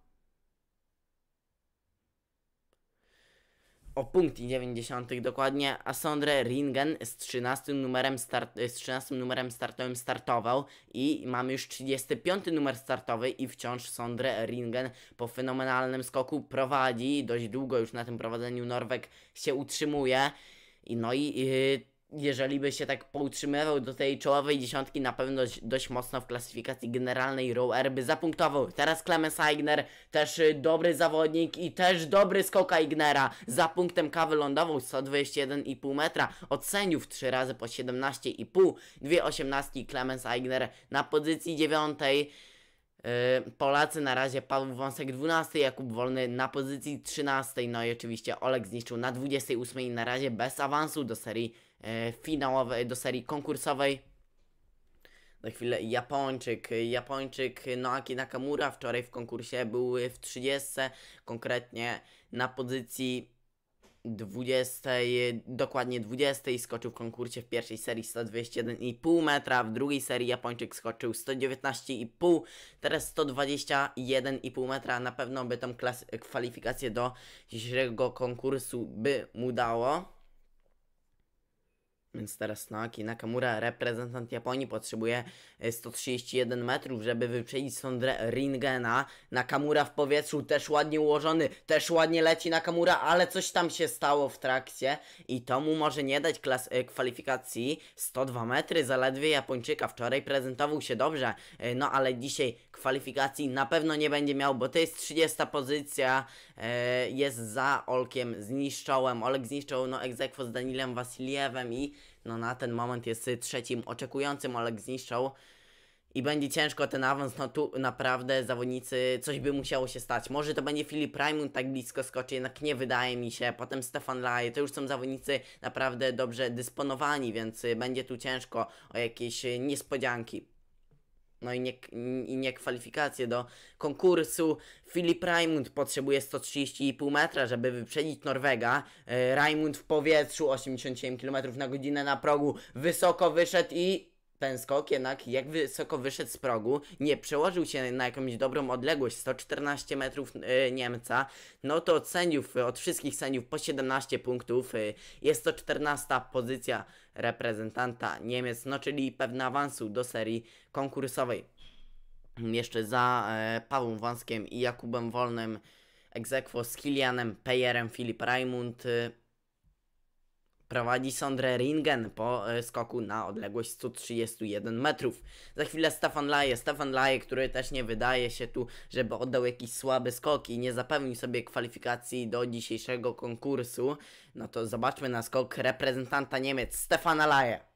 O punkt i dokładnie, a Sondre Ringen z 13 numerem, start, z 13 numerem startowym startował i mamy już 35 numer startowy i wciąż Sondre Ringen po fenomenalnym skoku prowadzi, dość długo już na tym prowadzeniu Norweg się utrzymuje. I no i yy, jeżeli by się tak poutrzymywał do tej czołowej dziesiątki, na pewno dość mocno w klasyfikacji generalnej rower by zapunktował. Teraz Clemens Eigner, też y, dobry zawodnik i też dobry skok Eignera. Za punktem kawy lądową 121,5 metra. ocenił 3 razy po 17,5. Dwie osiemnastki Clemens Eigner na pozycji dziewiątej. Y, Polacy na razie Paweł Wąsek 12, Jakub Wolny na pozycji 13, no i oczywiście Olek zniszczył na 28 i na razie bez awansu do serii E, finałowej, do serii konkursowej. Na chwilę Japończyk, Japończyk Noaki Nakamura wczoraj w konkursie był w 30, konkretnie na pozycji 20, dokładnie 20 skoczył w konkursie w pierwszej serii 121,5 metra, w drugiej serii Japończyk skoczył 119,5, teraz 121,5 metra, na pewno by tą kwalifikację do dzisiejszego konkursu by mu dało. Więc teraz Naoki Nakamura, reprezentant Japonii, potrzebuje 131 e, metrów, żeby wyprzedzić Sondre Ringena. Nakamura w powietrzu, też ładnie ułożony, też ładnie leci Nakamura, ale coś tam się stało w trakcie i to mu może nie dać klas e, kwalifikacji. 102 metry zaledwie Japończyka, wczoraj prezentował się dobrze, e, no ale dzisiaj kwalifikacji na pewno nie będzie miał, bo to jest 30 pozycja, e, jest za Olkiem, zniszczołem, Olek zniszczył no egzekwo z Danilem Wasiliewem i no na ten moment jest trzecim oczekującym, Olek zniszczał i będzie ciężko ten awans, no tu naprawdę zawodnicy, coś by musiało się stać. Może to będzie Filip Rajmund tak blisko skoczy, jednak nie wydaje mi się. Potem Stefan Laje, to już są zawodnicy naprawdę dobrze dysponowani, więc będzie tu ciężko o jakieś niespodzianki. No i nie, i nie kwalifikacje do konkursu. Filip Raimund potrzebuje 130,5 metra, żeby wyprzedzić Norwega. E, Raimund w powietrzu 87 km na godzinę na progu wysoko wyszedł i pęskok jednak jak wysoko wyszedł z progu, nie przełożył się na jakąś dobrą odległość, 114 metrów y, Niemca, no to od sędziów, od wszystkich sędziów po 17 punktów, y, jest to 14 pozycja reprezentanta Niemiec, no czyli pewna awansu do serii konkursowej. Jeszcze za y, Pawłem Wąskiem i Jakubem Wolnym, egzekwo z Kilianem Pejerem, Filip Raimund, y, Prowadzi Sondre Ringen po e, skoku na odległość 131 metrów. Za chwilę Stefan Laje. Stefan Laje, który też nie wydaje się tu, żeby oddał jakiś słaby skok i nie zapewnił sobie kwalifikacji do dzisiejszego konkursu. No to zobaczmy na skok reprezentanta Niemiec Stefana Laje.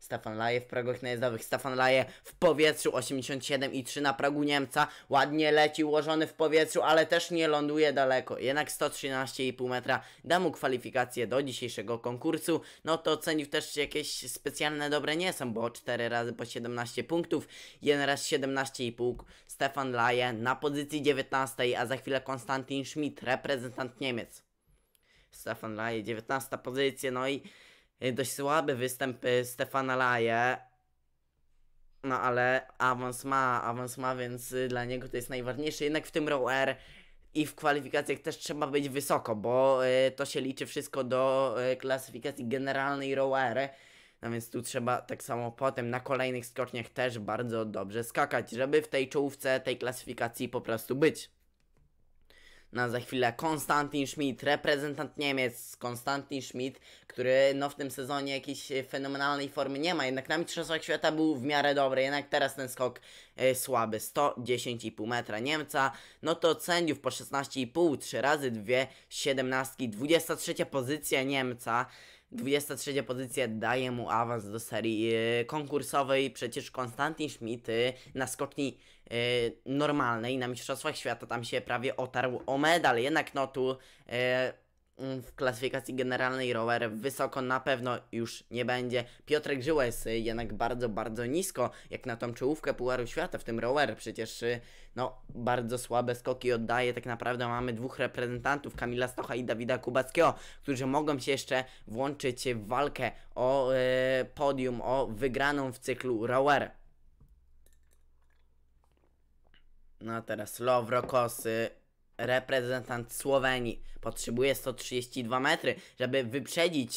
Stefan Laje w progach najezdowych. Stefan Laje w powietrzu 87,3 na progu Niemca. Ładnie leci, ułożony w powietrzu, ale też nie ląduje daleko. Jednak 113,5 metra da mu kwalifikację do dzisiejszego konkursu. No to ocenił też jakieś specjalne dobre nie są, bo 4 razy po 17 punktów, 1 raz 17,5. Stefan Laje na pozycji 19, a za chwilę Konstantin Schmidt, reprezentant Niemiec. Stefan Laje 19 pozycja, no i Y, dość słaby występ y, Stefana Laje. No ale awans ma, awans ma, więc y, dla niego to jest najważniejsze. Jednak w tym rower i w kwalifikacjach też trzeba być wysoko, bo to się liczy wszystko do klasyfikacji generalnej row No więc tu trzeba tak samo potem na kolejnych skoczniach też bardzo dobrze skakać, żeby w tej czołówce tej klasyfikacji po prostu być na za chwilę Konstantin Schmidt, reprezentant Niemiec, Konstantin Schmidt, który no w tym sezonie jakiejś fenomenalnej formy nie ma, jednak na Mistrzostwach Świata był w miarę dobry, jednak teraz ten skok y, słaby, 110,5 metra Niemca, no to sędziów po 16,5, 3 razy 2, 17, 23 pozycja Niemca, 23 pozycja daje mu awans do serii e, konkursowej. Przecież Konstantin Schmidt e, na skoczni Y, normalnej na Mistrzostwach Świata. Tam się prawie otarł o medal, jednak no tu y, mm, w klasyfikacji generalnej rower wysoko na pewno już nie będzie. Piotrek Żyła jest y, jednak bardzo, bardzo nisko, jak na tą czołówkę Pułaru Świata, w tym rower przecież no, bardzo słabe skoki oddaje. Tak naprawdę mamy dwóch reprezentantów, Kamila Stocha i Dawida Kubackiego, którzy mogą się jeszcze włączyć w walkę o podium, o wygraną w cyklu rower. No a teraz Kosy, reprezentant Słowenii, potrzebuje 132 metry, żeby wyprzedzić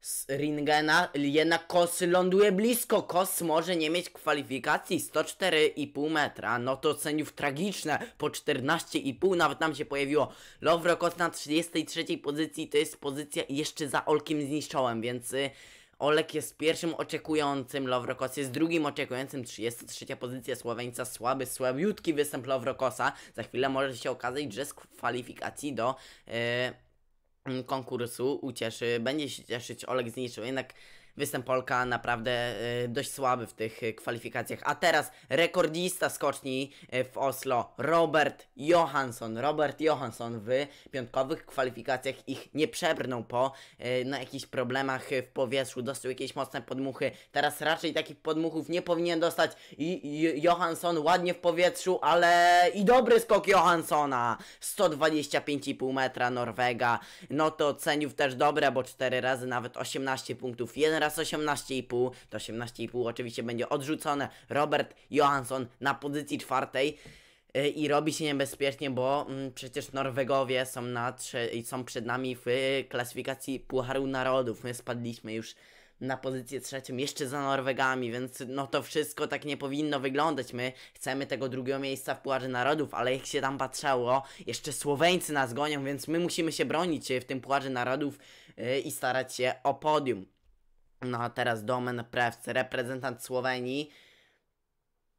z y, Ringena, jednak Kos ląduje blisko. Kos może nie mieć kwalifikacji 104,5 metra. No to sędziów tragiczne. Po 14,5 nawet nam się pojawiło. Lovro Kos na 33 pozycji to jest pozycja jeszcze za Olkiem zniszczołem, więc y, Olek jest pierwszym oczekującym, Lowrokos jest drugim oczekującym, 33 pozycja Słoweńca, słaby, słabiutki występ Lowrokosa. Za chwilę może się okazać, że z kwalifikacji do... Yy, konkursu ucieszy, będzie się cieszyć Olek z niczym, jednak Występ Polka naprawdę e, dość słaby w tych e, kwalifikacjach. A teraz rekordista skoczni e, w Oslo, Robert Johansson. Robert Johansson w piątkowych kwalifikacjach ich nie przebrnął po na jakichś problemach w powietrzu, dostał jakieś mocne podmuchy. Teraz raczej takich podmuchów nie powinien dostać. I, Johansson ładnie w powietrzu, ale i dobry skok Johanssona. 125,5 metra Norwega. No to ceniów też dobre, bo 4 razy nawet 18 punktów. 1 teraz 18,5. To 18,5 oczywiście będzie odrzucone. Robert Johansson na pozycji czwartej y, i robi się niebezpiecznie, bo mm, przecież Norwegowie są, na trze- są przed nami w y, klasyfikacji Pucharu Narodów. My spadliśmy już na pozycję trzecią, jeszcze za Norwegami, więc no to wszystko tak nie powinno wyglądać. My chcemy tego drugiego miejsca w Pucharze Narodów, ale jak się tam patrzało, jeszcze Słoweńcy nas gonią, więc my musimy się bronić w tym Pucharze Narodów y, i starać się o podium. No a teraz Domen Prewc, reprezentant Słowenii,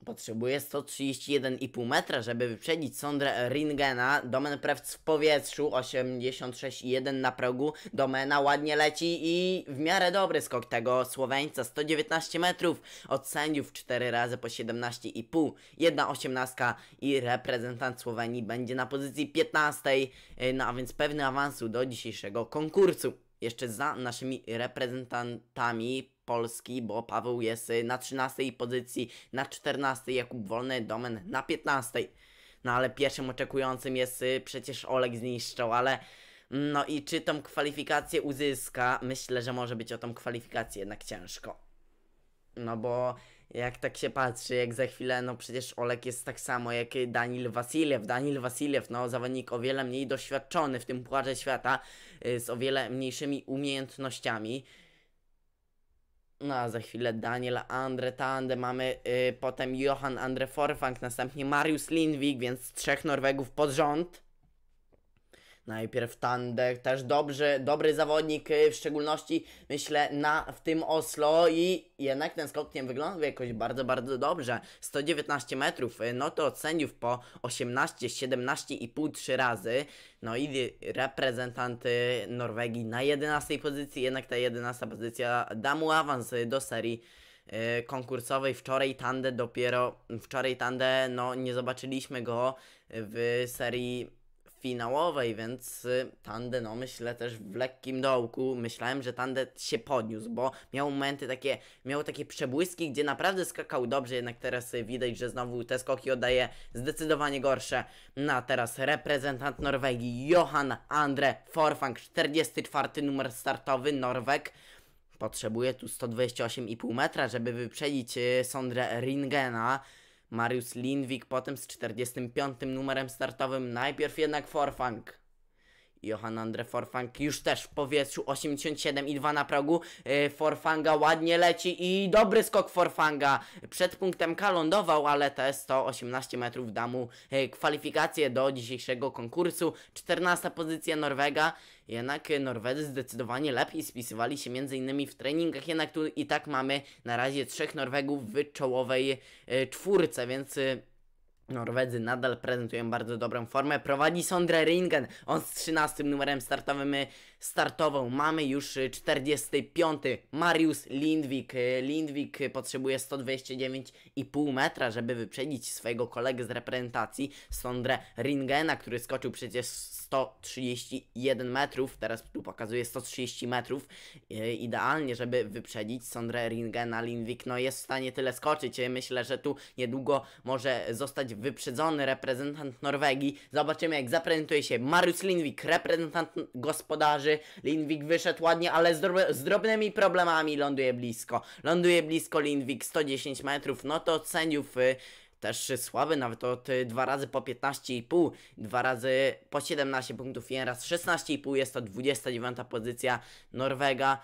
potrzebuje 131,5 metra, żeby wyprzedzić Sondre Ringena. Domen Prewc w powietrzu, 86,1 na progu. Domena ładnie leci i w miarę dobry skok tego Słoweńca. 119 metrów od sędziów 4 razy po 17,5. Jedna osiemnastka i reprezentant Słowenii będzie na pozycji 15, no a więc pewny awansu do dzisiejszego konkursu jeszcze za naszymi reprezentantami Polski, bo Paweł jest y, na 13 pozycji, na 14 Jakub Wolny, Domen na 15. No ale pierwszym oczekującym jest y, przecież Olek zniszczał, ale mm, no i czy tą kwalifikację uzyska? Myślę, że może być o tą kwalifikację jednak ciężko. No bo jak tak się patrzy, jak za chwilę, no przecież Olek jest tak samo jak Danil Wasiliew. Danil Wasiliew, no zawodnik o wiele mniej doświadczony w tym pucharze świata, y, z o wiele mniejszymi umiejętnościami. No a za chwilę Daniel Andre Tande, mamy y, potem Johan Andre Forfang, następnie Marius Lindwig, więc trzech Norwegów pod rząd. Najpierw Tandek, też dobry, dobry zawodnik, y, w szczególności myślę na, w tym Oslo i jednak ten skok nie wyglądał jakoś bardzo, bardzo dobrze. 119 metrów, y, no to od sędziów po 18, 17 i pół, 3 razy. No i reprezentant y, Norwegii na 11 pozycji, jednak ta 11 pozycja da mu awans do serii konkursowej wczoraj Tande dopiero wczoraj Tande no nie zobaczyliśmy go w serii finałowej, więc y, Tandę, no myślę też w lekkim dołku. Myślałem, że Tandę się podniósł, bo miał momenty takie, miał takie przebłyski, gdzie naprawdę skakał dobrze, jednak teraz widać, że znowu te skoki oddaje zdecydowanie gorsze. No teraz reprezentant Norwegii, Johan Andre Forfang, 44 numer startowy, Norweg. Potrzebuje tu 128,5 metra, żeby wyprzedzić y, Sondre Ringena. Mariusz Lindwik potem z 45 numerem startowym, najpierw jednak Forfang. Johan Andre Forfang już też w powietrzu 87,2 na progu e, Forfanga ładnie leci i dobry skok Forfanga przed punktem K lądował, ale te 118 metrów damu yy, e, kwalifikacje do dzisiejszego konkursu 14 pozycja Norwega jednak Norwedzy zdecydowanie lepiej spisywali się między innymi w treningach, jednak tu i tak mamy na razie trzech Norwegów w czołowej e, czwórce, więc Norwedzy nadal prezentują bardzo dobrą formę. Prowadzi Sondre Ringen. On z 13 numerem startowym y, startował. Mamy już 45. Y, Mariusz Lindwik. Y, Lindwik potrzebuje 129,5 metra, żeby wyprzedzić swojego kolegę z reprezentacji, Sondre Ringena, który skoczył przecież 131 metrów, teraz tu pokazuje 130 metrów, y, idealnie, żeby wyprzedzić Sondre Ringena, Lindwik, no jest w stanie tyle skoczyć, myślę, że tu niedługo może zostać wyprzedzony reprezentant Norwegii, zobaczymy jak zaprezentuje się Mariusz Lindwik, reprezentant gospodarzy plaży. Lindwik wyszedł ładnie, ale z, drob z drobnymi problemami ląduje blisko. Ląduje blisko Lindwik 110 metrów, no to sędziów... Y też słaby, nawet od y, dwa razy po 15,5, dwa razy po 17 punktów, jeden raz 16,5, jest to 29 pozycja Norwega,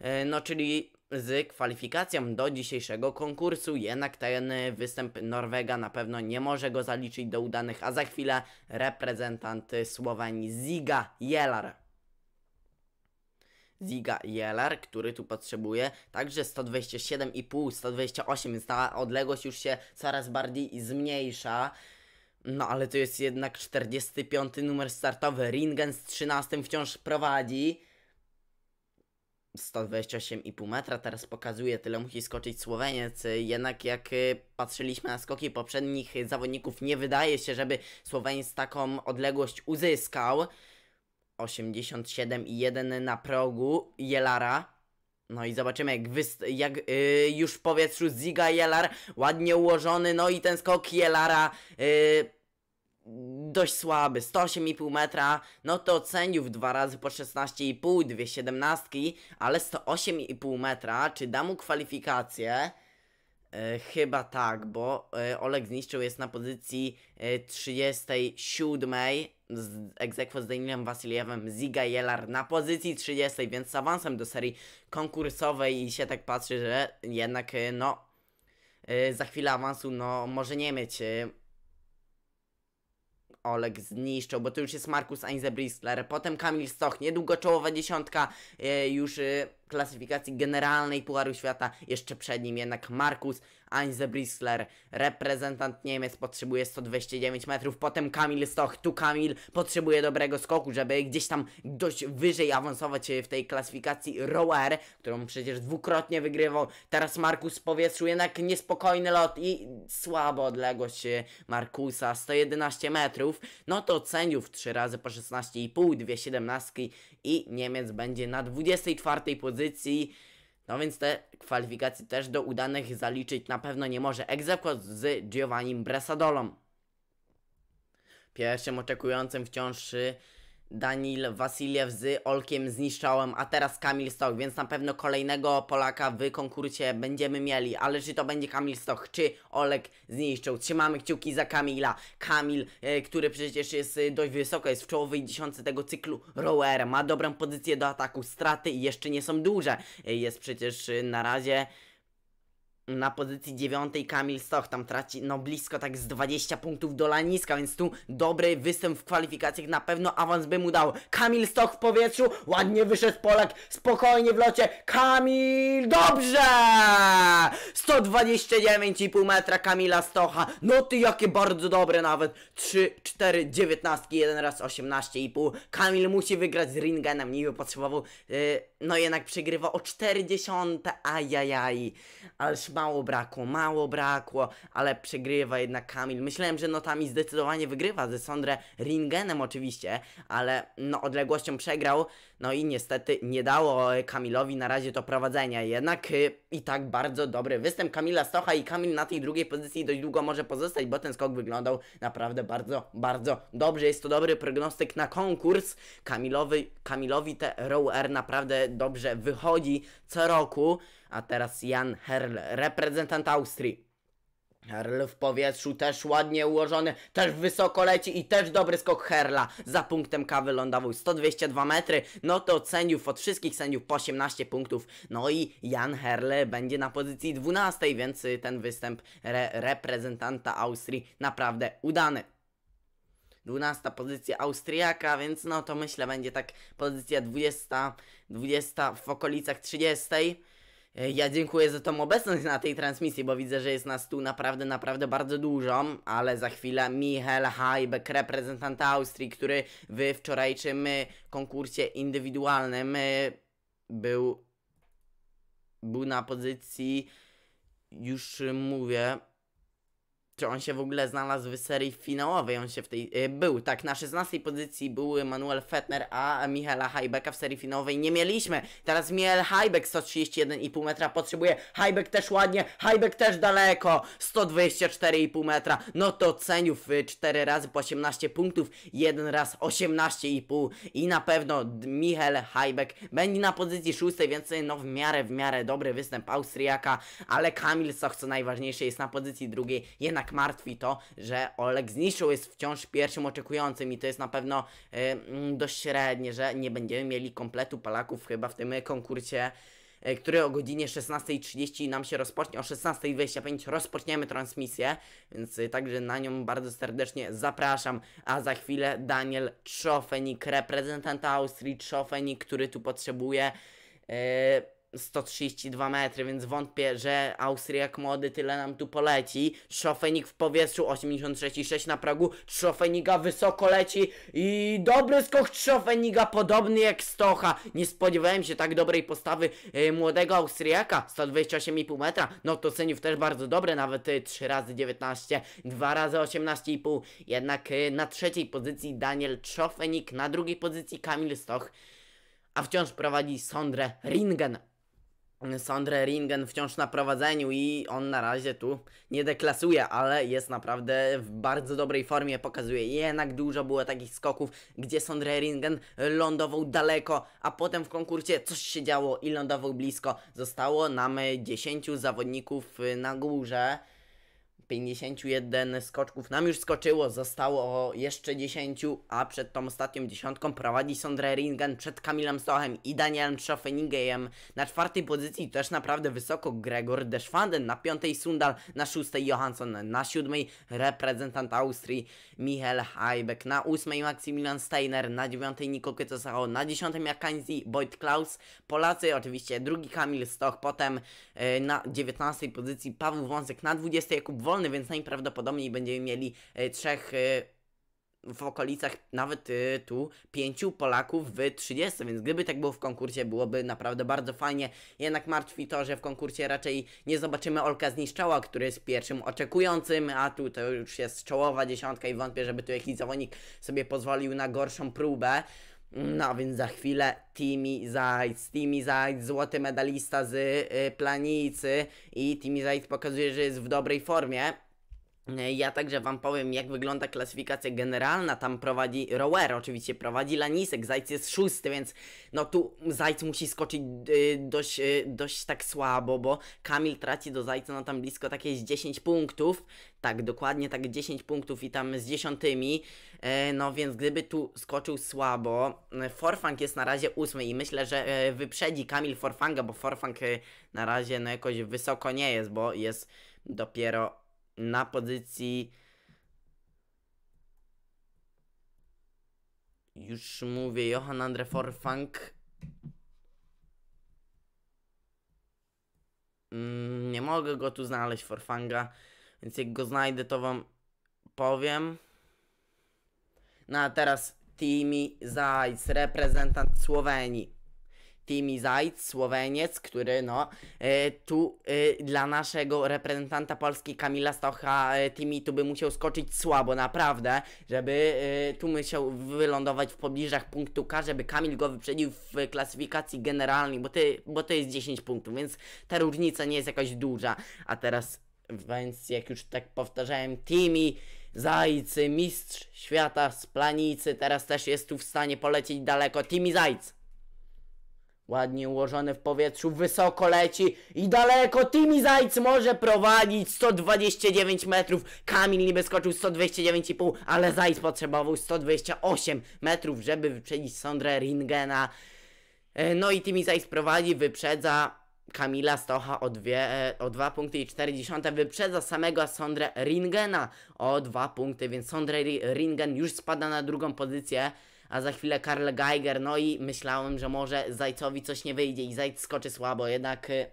y, no czyli z kwalifikacją do dzisiejszego konkursu, jednak ten y, występ Norwega na pewno nie może go zaliczyć do udanych, a za chwilę reprezentant Słowenii Ziga Jelar. Ziga Jeler, który tu potrzebuje, także 127,5, 128, więc ta odległość już się coraz bardziej zmniejsza. No ale to jest jednak 45 numer startowy, Ringen z 13 wciąż prowadzi. 128,5 metra, teraz pokazuje, tyle musi skoczyć Słoweniec, jednak jak y, patrzyliśmy na skoki poprzednich zawodników, nie wydaje się, żeby Słoweniec taką odległość uzyskał. 87,1 na progu Jelara. No i zobaczymy jak, jak yy, już w powietrzu Ziga Jelar ładnie ułożony, no i ten skok Jelara yy, dość słaby, 108,5 metra, no to sędziów dwa razy po 16,5, dwie siedemnastki, ale 108,5 metra, czy da mu kwalifikację? Y, chyba tak, bo e, Olek zniszczył jest na pozycji y, e, 37 z egzekwo z Daniel'em Wasiliewem Ziga Jelar na pozycji 30, więc z awansem do serii konkursowej i się tak patrzy, że jednak y, no y, za chwilę awansu no może nie mieć y, Olek zniszczył, bo to już jest Markus Einze potem Kamil Stoch, niedługo czołowa dziesiątka już klasyfikacji generalnej Pucharu Świata. Jeszcze przed nim jednak Markus Einzebrisler, reprezentant Niemiec, potrzebuje 129 metrów. Potem Kamil Stoch. Tu Kamil potrzebuje dobrego skoku, żeby gdzieś tam dość wyżej awansować w tej klasyfikacji rower, którą przecież dwukrotnie wygrywał. Teraz Markus w powietrzu, jednak niespokojny lot i słaba odległość Markusa, 111 metrów. No to sędziów 3 razy po 16,5, 2,17 i Niemiec będzie na 24 pozycji no więc te kwalifikacje też do udanych zaliczyć na pewno nie może egzekwo z Giovannim Bresadolą. Pierwszym oczekującym wciąż y, Danil Wasiliew z Olkiem zniszczałem, a teraz Kamil Stok, więc na pewno kolejnego Polaka w konkurcie będziemy mieli, ale czy to będzie Kamil Stok, czy Olek zniszczył? Trzymamy kciuki za Kamila. Kamil, e, który przecież jest e, dość wysoko, jest w czołowej dziesiątce tego cyklu rower, ma dobrą pozycję do ataku, straty jeszcze nie są duże. E, jest przecież e, na razie na pozycji dziewiątej Kamil Stoch tam traci no blisko tak z 20 punktów do Laniska, więc tu dobry występ w kwalifikacjach na pewno awans by mu dał. Kamil Stoch w powietrzu, ładnie wyszedł Polak, spokojnie w locie, Kamil, dobrze! 129,5 metra Kamila Stocha, no ty jakie bardzo dobre nawet, 3, 4, 19, 1 raz 18,5, Kamil musi wygrać z Ringenem, niby potrzebował... Yy, no jednak przegrywa o 40, ajajaj, aż mało brakło, mało brakło, ale przegrywa jednak Kamil. Myślałem, że notami zdecydowanie wygrywa ze Sondre Ringenem oczywiście, ale no odległością przegrał, no i niestety nie dało Kamilowi na razie to prowadzenia, jednak y, i tak bardzo dobry występ Kamila Stocha i Kamil na tej drugiej pozycji dość długo może pozostać, bo ten skok wyglądał naprawdę bardzo, bardzo dobrze. Jest to dobry prognostyk na konkurs. Kamilowy, Kamilowi te rower naprawdę dobrze wychodzi co roku. A teraz Jan Herl, reprezentant Austrii. Herl w powietrzu też ładnie ułożony, też wysoko leci i też dobry skok Herla. Za punktem kawy lądował 100 metry, no to sędziów, od wszystkich sędziów po 18 punktów. No i Jan Herl będzie na pozycji 12, więc ten występ re reprezentanta Austrii naprawdę udany. 12 pozycja Austriaka, więc no to myślę będzie tak pozycja 20, 20 w okolicach 30. E, ja dziękuję za tą obecność na tej transmisji, bo widzę, że jest nas tu naprawdę, naprawdę bardzo dużo, ale za chwilę Michael Heibek, reprezentant Austrii, który w wczorajszym e, konkursie indywidualnym e, był, był na pozycji, już mówię, czy on się w ogóle znalazł w serii finałowej, on się w tej, y, był, tak, na 16 pozycji był Manuel Fettner, a Michaela Hajbeka w serii finałowej nie mieliśmy, teraz Miel Hajbek 131,5 metra potrzebuje, Hajbek też ładnie, Hajbek też daleko, 124,5 metra, no to ceniów 4 y, razy po 18 punktów, 1 raz 18,5 i na pewno Michael Hajbek będzie na pozycji 6, więc y, no w miarę, w miarę dobry występ Austriaka, ale Kamil, co co najważniejsze, jest na pozycji drugiej, jednak tak martwi to, że Oleg zniszczył jest wciąż pierwszym oczekującym i to jest na pewno y, mm, dość średnie, że nie będziemy mieli kompletu Polaków chyba w tym konkursie y, który o godzinie 16.30 nam się rozpocznie, o 16.25 rozpoczniemy transmisję, więc y, także na nią bardzo serdecznie zapraszam, a za chwilę Daniel Czofenik, reprezentant Austrii, Czofenik, który tu potrzebuje... Yy 132 metry, więc wątpię, że Austriak młody tyle nam tu poleci. Szofenik w powietrzu, 86,6 na progu, Szofeniga wysoko leci i dobry skok Szofeniga, podobny jak Stocha. Nie spodziewałem się tak dobrej postawy y, młodego Austriaka, 128,5 metra. No to seniów też bardzo dobre, nawet e, y, 3 razy 19, 2 razy 18,5. Jednak y, na trzeciej pozycji Daniel Szofenik, na drugiej pozycji Kamil Stoch a wciąż prowadzi Sondre Ringen. Sondre Ringen wciąż na prowadzeniu i on na razie tu nie deklasuje, ale jest naprawdę w bardzo dobrej formie, pokazuje. Jednak dużo było takich skoków, gdzie Sondre Ringen lądował daleko, a potem w konkurcie coś się działo i lądował blisko. Zostało nam 10 e, zawodników e, na górze. 51 skoczków nam już skoczyło, zostało jeszcze 10, a przed tą ostatnią dziesiątką prowadzi Sondre Ringen przed Kamilem Stochem i Danielem Schoffeningiem. Na czwartej pozycji też naprawdę wysoko Gregor Deschwanden, na piątej Sundal, na szóstej Johansson, na siódmej reprezentant Austrii Michael Heibeck, na ósmej Maximilian Steiner, na dziewiątej Niko Kytosaho, na dziesiątej Mackenzie Boyd Klaus, Polacy oczywiście drugi Kamil Stoch, potem yy, na dziewiętnastej pozycji Paweł Wąsek, na dwudziestej Jakub Wąsek, wolny, więc najprawdopodobniej będziemy mieli e, trzech e, w okolicach nawet y, tu pięciu Polaków w 30, więc gdyby tak było w konkursie, byłoby naprawdę bardzo fajnie. Jednak martwi to, że w konkursie raczej nie zobaczymy Olka Zniszczała, który jest pierwszym oczekującym, a tu to już jest czołowa dziesiątka i wątpię, żeby tu jakiś zawodnik sobie pozwolił na gorszą próbę. No więc za chwilę Timmy Zajc, Timmy Zajc, złoty medalista z y, Planicy i Timmy Zajc pokazuje, że jest w dobrej formie. E, ja także wam powiem, jak wygląda klasyfikacja generalna. Tam prowadzi rower, oczywiście prowadzi Lanisek, Zajc jest szósty, więc no tu Zajc musi skoczyć y, dość, y, dość tak słabo, bo Kamil traci do Zajca no tam blisko takie z 10 punktów. Tak, dokładnie tak 10 punktów i tam z dziesiątymi. E, no więc gdyby tu skoczył słabo, e, Forfang jest na razie ósmy i myślę, że e, wyprzedzi Kamil Forfanga, bo Forfang e, na razie no jakoś wysoko nie jest, bo jest dopiero na pozycji. Już mówię, Johan Andre Forfang. Mm, nie mogę go tu znaleźć, Forfanga, więc jak go znajdę, to wam powiem. No a teraz Timi Zajc, reprezentant Słowenii. Timi Zajc, Słoweniec, który no e, tu e, dla naszego reprezentanta Polski Kamila Stocha e, Timi tu by musiał skoczyć słabo, naprawdę, żeby tu musiał wylądować w pobliżach punktu K, żeby Kamil go wyprzedził w klasyfikacji generalnej, bo, ty, bo to jest 10 punktów, więc ta różnica nie jest jakaś duża, a teraz, więc jak już tak powtarzałem, Timi... Zajcy, mistrz świata z planicy, teraz też jest tu w stanie polecieć daleko. Timi Zajc! Ładnie ułożony w powietrzu, wysoko leci i daleko Timi Zajc może prowadzić 129 metrów. Kamil niby skoczył 129,5, ale Zajc potrzebował 128 metrów, żeby wyprzedzić Sondrę Ringena. E, no i Timi Zajc prowadzi, wyprzedza Kamila Stocha o, dwie, e, o 2 punkty i 40 wyprzedza samego Sondrę Ringena o 2 punkty, więc Sondre Ringen już spada na drugą pozycję a za chwilę Karl Geiger, no i myślałem, że może Zajcowi coś nie wyjdzie i Zajc skoczy słabo, jednak... Y,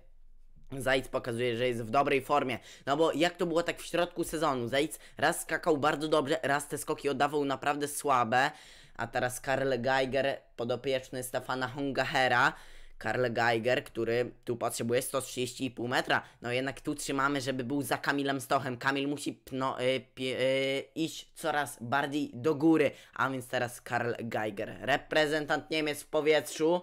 Zajc pokazuje, że jest w dobrej formie. No bo jak to było tak w środku sezonu? Zajc raz skakał bardzo dobrze, raz te skoki oddawał naprawdę słabe. A teraz Karl Geiger, podopieczny Stefana Hungahera, Karl Geiger, który tu potrzebuje 130,5 metra. No jednak tu trzymamy, żeby był za Kamilem Stochem. Kamil musi pno, y, y, y, iść coraz bardziej do góry. A więc teraz Karl Geiger, reprezentant Niemiec w powietrzu.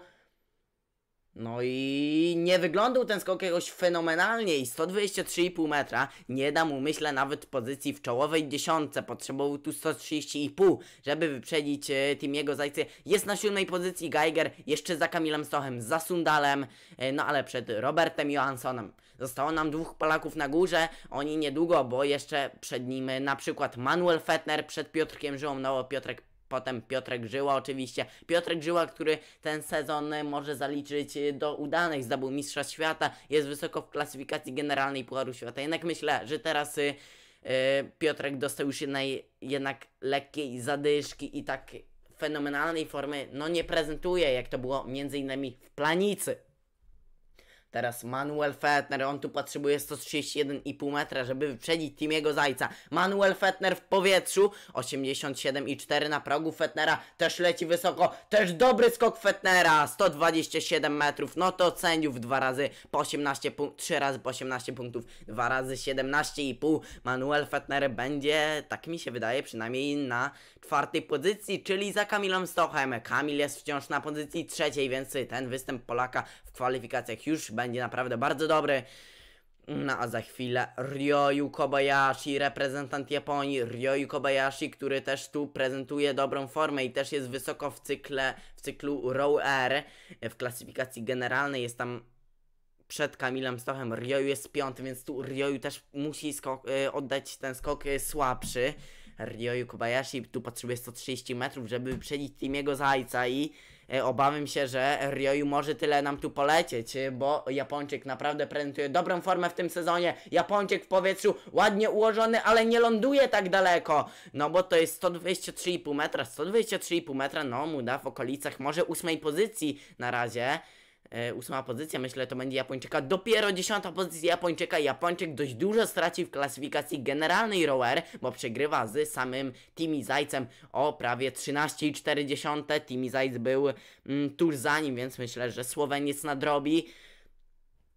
No i nie wyglądał ten skok jakoś fenomenalnie i 123,5 metra nie da mu myślę nawet pozycji w czołowej dziesiątce. Potrzebował tu 130,5, żeby wyprzedzić e, jego Zajcy. Jest na siódmej pozycji Geiger, jeszcze za Kamilem Stochem, za Sundalem, e, no ale przed Robertem Johanssonem. Zostało nam dwóch Polaków na górze, oni niedługo, bo jeszcze przed nim e, na przykład Manuel Fettner przed Piotrkiem Żyłą, no Piotrek Potem Piotrek Żyła oczywiście. Piotrek Żyła, który ten sezon e, może zaliczyć e, do udanych, zdobył Mistrza Świata, jest wysoko w klasyfikacji generalnej Pucharu Świata. Jednak myślę, że teraz e, Piotrek dostał już jednak lekkiej zadyszki i tak fenomenalnej formy no nie prezentuje, jak to było między innymi w Planicy. Teraz Manuel Fettner, on tu potrzebuje 131,5 metra, żeby wyprzedzić Timiego Zajca. Manuel Fettner w powietrzu, 87,4 na progu Fettnera, też leci wysoko, też dobry skok Fettnera, 127 metrów, no to sędziów dwa razy po 18 punktów, 3 razy po 18 punktów, dwa razy 17,5. Manuel Fettner będzie, tak mi się wydaje, przynajmniej na czwartej pozycji, czyli za Kamilem Stochem. Kamil jest wciąż na pozycji trzeciej, więc ten występ Polaka w kwalifikacjach już będzie będzie naprawdę bardzo dobry. No a za chwilę Ryoyu Kobayashi, reprezentant Japonii, Ryoyu Kobayashi, który też tu prezentuje dobrą formę i też jest wysoko w cykle, w cyklu Row R w klasyfikacji generalnej, jest tam przed Kamilem Stochem, Ryoyu jest piąty, więc tu Ryoyu też musi y, oddać ten skok y, słabszy. Ryoyu Kobayashi tu potrzebuje 130 metrów, żeby wyprzedzić Timiego Zajca i e, obawiam się, że Ryoyu może tyle nam tu polecieć, e, bo Japończyk naprawdę prezentuje dobrą formę w tym sezonie. Japończyk w powietrzu ładnie ułożony, ale nie ląduje tak daleko, no bo to jest 123,5 metra, 123,5 metra, no mu da w okolicach może 8 pozycji na razie. E, ósma pozycja, myślę, to będzie Japończyka. Dopiero dziesiąta pozycja Japończyka. Japończyk dość dużo straci w klasyfikacji generalnej rower, bo przegrywa z samym Timi Zajcem o prawie 13,4. Timi Zajc był mm, tuż za nim, więc myślę, że Słoweniec nadrobi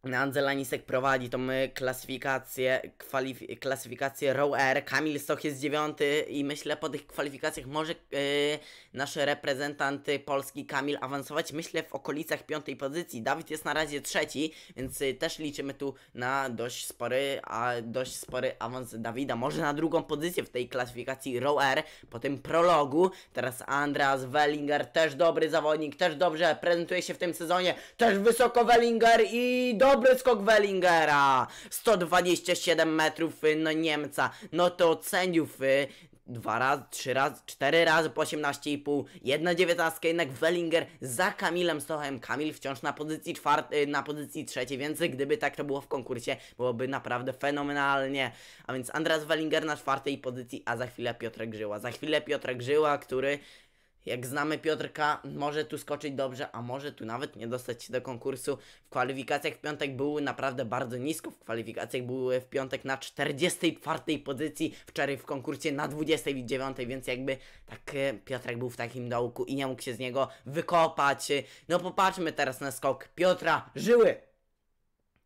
na Nisek prowadzi tą klasyfikację, kwalif- klasyfikację Row R. Kamil Stoch jest dziewiąty i myślę po tych kwalifikacjach może yy, e, nasz reprezentant polski Kamil awansować. Myślę w okolicach piątej pozycji. Dawid jest na razie trzeci, więc yy, też liczymy tu na dość spory, a dość spory awans Dawida. Może na drugą pozycję w tej klasyfikacji Row R po tym prologu. Teraz Andreas Wellinger, też dobry zawodnik, też dobrze prezentuje się w tym sezonie. Też wysoko Wellinger i do dobry skok Wellingera. 127 metrów y, no Niemca. No to ceniów y, dwa razy, trzy razy, cztery razy po 18,5, jedna dziewiętnastka, jednak Wellinger za Kamilem Stochem, Kamil wciąż na pozycji czwartej, y, na pozycji trzeciej, więc gdyby tak to było w konkursie, byłoby naprawdę fenomenalnie, a więc Andreas Wellinger na czwartej pozycji, a za chwilę Piotr grzyła. za chwilę Piotr grzyła, który jak znamy Piotrka, może tu skoczyć dobrze, a może tu nawet nie dostać się do konkursu. W kwalifikacjach w piątek były naprawdę bardzo nisko. W kwalifikacjach były w piątek na 44 pozycji, wczoraj w konkursie na 29, więc jakby tak e, Piotrek był w takim dołku i nie mógł się z niego wykopać. E, no popatrzmy teraz na skok Piotra Żyły.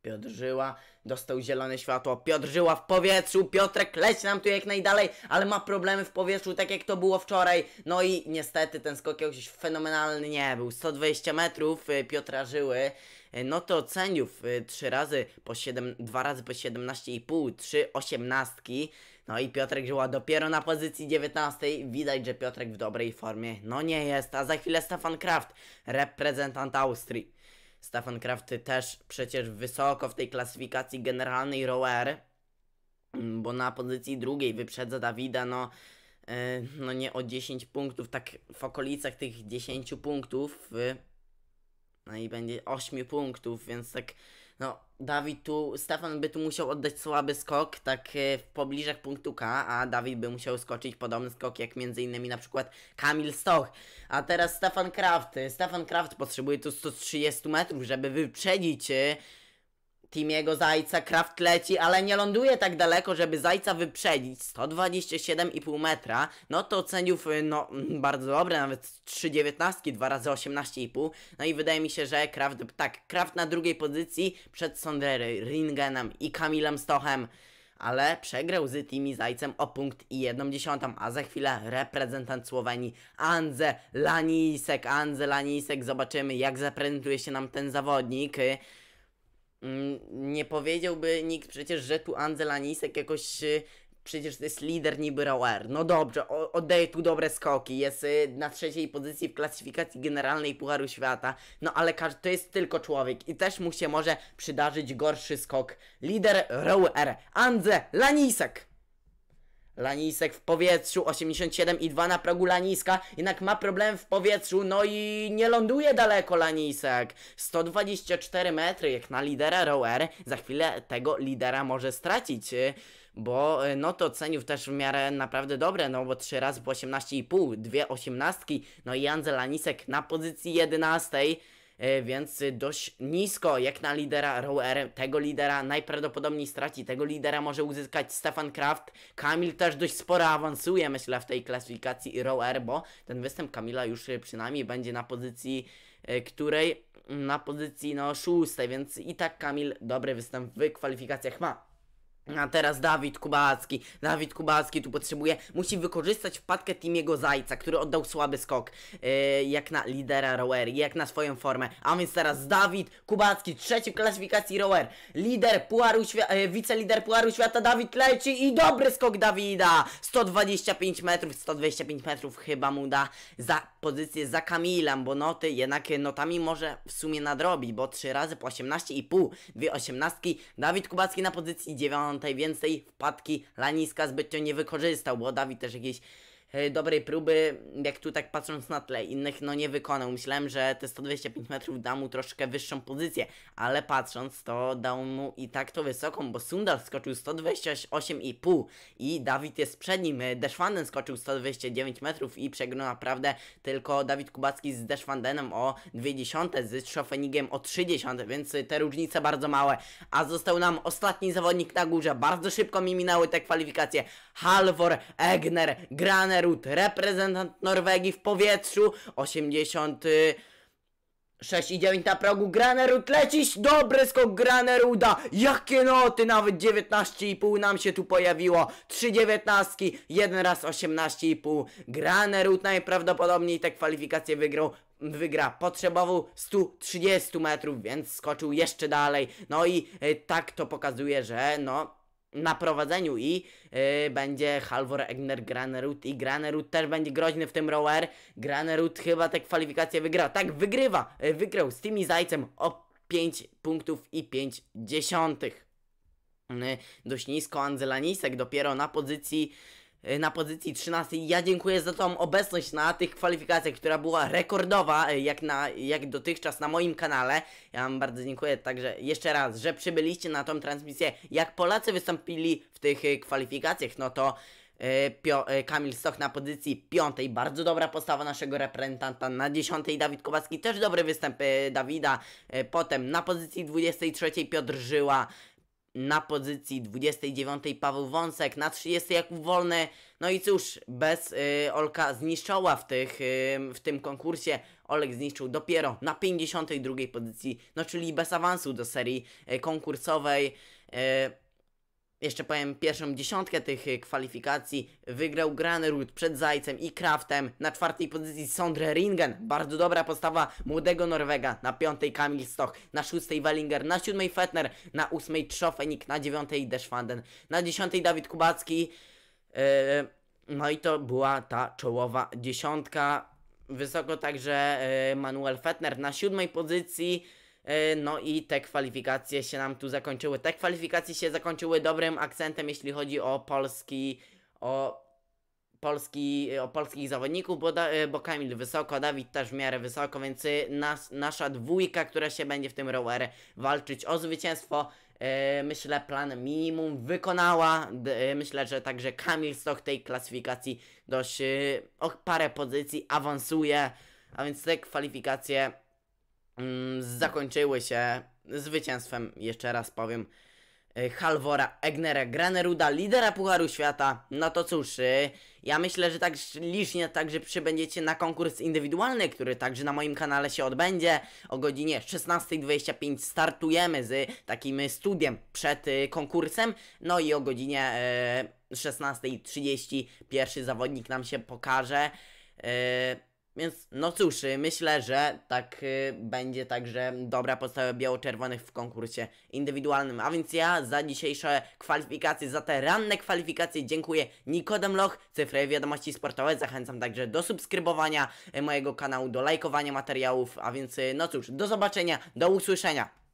Piotr Żyła dostał zielone światło. Piotr Żyła w powietrzu. Piotrek leci nam tu jak najdalej, ale ma problemy w powietrzu, tak jak to było wczoraj. No i niestety ten skok jakiś fenomenalny nie był. 120 metrów y, Piotra Żyły. Y, no to sędziów 3 y, razy po 7, 2 razy po 17,5, 3 18. No i Piotrek Żyła dopiero na pozycji 19. Widać, że Piotrek w dobrej formie. No nie jest, a za chwilę Stefan Kraft, reprezentant Austrii. Stefan Kraft też przecież wysoko w tej klasyfikacji generalnej rower, bo na pozycji drugiej wyprzedza Dawida, no, e, no nie o 10 punktów, tak w okolicach tych 10 punktów, no i będzie 8 punktów, więc tak no, Dawid tu, Stefan by tu musiał oddać słaby skok, tak e, w pobliżach punktu K, a Dawid by musiał skoczyć podobny skok jak między innymi na przykład Kamil Stoch. A teraz Stefan Kraft. E, Stefan Kraft potrzebuje tu 130 metrów, żeby wyprzedzić e, Timiego Zajca, Kraft leci, ale nie ląduje tak daleko, żeby Zajca wyprzedzić, 127,5 metra, no to oceniów, y, no, mm, bardzo dobre, nawet 3,19, 2 razy 18,5, no i wydaje mi się, że Kraft, tak, Kraft na drugiej pozycji przed Sondery, Ringenem i Kamilem Stochem, ale przegrał z Timi Zajcem o punkt i jedną dziesiątą, a za chwilę reprezentant Słowenii Andze Lanisek, Andze Lanisek, zobaczymy jak zaprezentuje się nam ten zawodnik, Mm, nie powiedziałby nikt przecież, że tu Angel Anisek jakoś y, przecież to jest lider niby Rower. No dobrze, oddaje tu dobre skoki, jest y, na trzeciej pozycji w klasyfikacji generalnej Pucharu Świata, no ale to jest tylko człowiek i też mu się może przydarzyć gorszy skok. Lider Rower, Andze Lanisek! Lanisek w powietrzu, 87,2 na progu Laniska, jednak ma problem w powietrzu, no i nie ląduje daleko Lanisek. 124 metry, jak na lidera rower, za chwilę tego lidera może stracić, bo e, no to ceniów też w miarę naprawdę dobre, no bo 3 razy po 18,5, dwie osiemnastki, no i Andrzej Lanisek na pozycji 11. E, więc dość nisko jak na lidera rower Tego lidera najprawdopodobniej straci, tego lidera może uzyskać Stefan Kraft. Kamil też dość sporo awansuje, myślę, w tej klasyfikacji rower, bo ten występ Kamila już e, przynajmniej będzie na pozycji, e, której na pozycji no szóstej, więc i tak Kamil dobry występ w kwalifikacjach ma. A teraz Dawid Kubacki. Dawid Kubacki tu potrzebuje. Musi wykorzystać wpadkę Timiego Zajca, który oddał słaby skok. Yy, jak na lidera Rower, jak na swoją formę. A więc teraz Dawid Kubacki, trzeci w klasyfikacji Rower. Lider Puaru Świata, yy, e, wicelider Puaru Świata Dawid leci i dobry skok Dawida. 125 metrów, 125 metrów chyba mu da za pozycję za Kamilem, bo noty jednak notami może w sumie nadrobić, bo 3 razy po 18,5, dwie osiemnastki. Dawid Kubacki na pozycji 9 tej więcej wpadki Laniska zbytnio nie wykorzystał, bo Dawid też jakieś E, dobrej próby, jak tu tak patrząc na tle innych, no nie wykonał. Myślałem, że te 125 metrów da mu troszkę wyższą pozycję, ale patrząc to dał mu i tak to wysoką, bo Sundal skoczył 128,5 i Dawid jest przed nim. E, Deszwanden skoczył 129 metrów i przegrał naprawdę tylko Dawid Kubacki z Deszwandenem o 20, z Schofenigiem o 30, więc e, te różnice bardzo małe. A został nam ostatni zawodnik na górze. Bardzo szybko mi minęły te kwalifikacje. Halvor, Egner, Graner, Root, reprezentant Norwegii w powietrzu, 86.9 i 9 na progu, Granerud lecisz, dobry skok Graneruda, jakie noty, nawet 19,5 nam się tu pojawiło, 3 dziewiętnastki, jeden raz 18,5, Granerud najprawdopodobniej te kwalifikacje wygrał, wygra. Potrzebował 130 metrów, więc skoczył jeszcze dalej. No i y, tak to pokazuje, że no na prowadzeniu i yy, będzie Halvor Egner Granerud i Granerud też będzie groźny w tym rower. Granerud chyba te kwalifikacje wygra. Tak, wygrywa. Yy, wygrał z tymi Zajcem o 5 punktów i 5 dziesiątych y, dość nisko Anzelanisek dopiero na pozycji Y, na pozycji 13. Ja dziękuję za tą obecność na tych kwalifikacjach, która była rekordowa y, jak, na, jak dotychczas na moim kanale. Ja Wam bardzo dziękuję także jeszcze raz, że przybyliście na tą transmisję. Jak Polacy wystąpili w tych y, kwalifikacjach, no to Pio Kamil Stoch na pozycji piątej, bardzo dobra postawa naszego reprezentanta, na dziesiątej Dawid Kowalski, też dobry występ Dawida, potem na pozycji 23 Piotr Żyła, na pozycji 29 Paweł Wąsek, na 30 Jakub Wolny. No i cóż, bez y, Olka zniszczała w, tych, y, w tym konkursie. Olek zniszczył dopiero na 52 pozycji, no czyli bez awansu do serii y, konkursowej. Y, jeszcze powiem, pierwszą dziesiątkę tych y, kwalifikacji wygrał Granerud przed Zajcem i Kraftem. Na czwartej pozycji Sondre Ringen, bardzo dobra postawa młodego Norwega. Na piątej Kamil Stoch, na szóstej Wallinger, na siódmej Fetner, na ósmej Trzofenik, na dziewiątej Deschwanden, na dziesiątej Dawid Kubacki. E, no i to była ta czołowa dziesiątka. Wysoko także e, Manuel Fetner na siódmej pozycji. E, no i te kwalifikacje się nam tu zakończyły. Te kwalifikacje się zakończyły dobrym akcentem, jeśli chodzi o polski, o polski, o polskich zawodników, bo, da, e, bo Kamil wysoko, Dawid też w miarę wysoko, więc y, nas, nasza dwójka, która się będzie w tym rower walczyć o zwycięstwo, e, myślę plan minimum wykonała, myślę, że także Kamil Stoch tej klasyfikacji dość y, o parę pozycji awansuje, a więc te kwalifikacje Mm, zakończyły się zwycięstwem, jeszcze raz powiem, y, Halvora Egnera Graneruda, lidera Pucharu Świata. No to cóż, y, ja myślę, że tak licznie także przybędziecie na konkurs indywidualny, który także na moim kanale się odbędzie. O godzinie 16.25 startujemy z takim studiem przed y, konkursem, no i o godzinie 16.30 pierwszy zawodnik nam się pokaże. Więc no cóż, y, myślę, że tak y, będzie także dobra postawa biało-czerwonych w konkursie indywidualnym. A więc ja za dzisiejsze kwalifikacje, za te ranne kwalifikacje dziękuję Nikodem Loch, Cyfry Wiadomości Sportowe. Zachęcam także do subskrybowania y, mojego kanału, do lajkowania materiałów. A więc y, no cóż, do zobaczenia, do usłyszenia.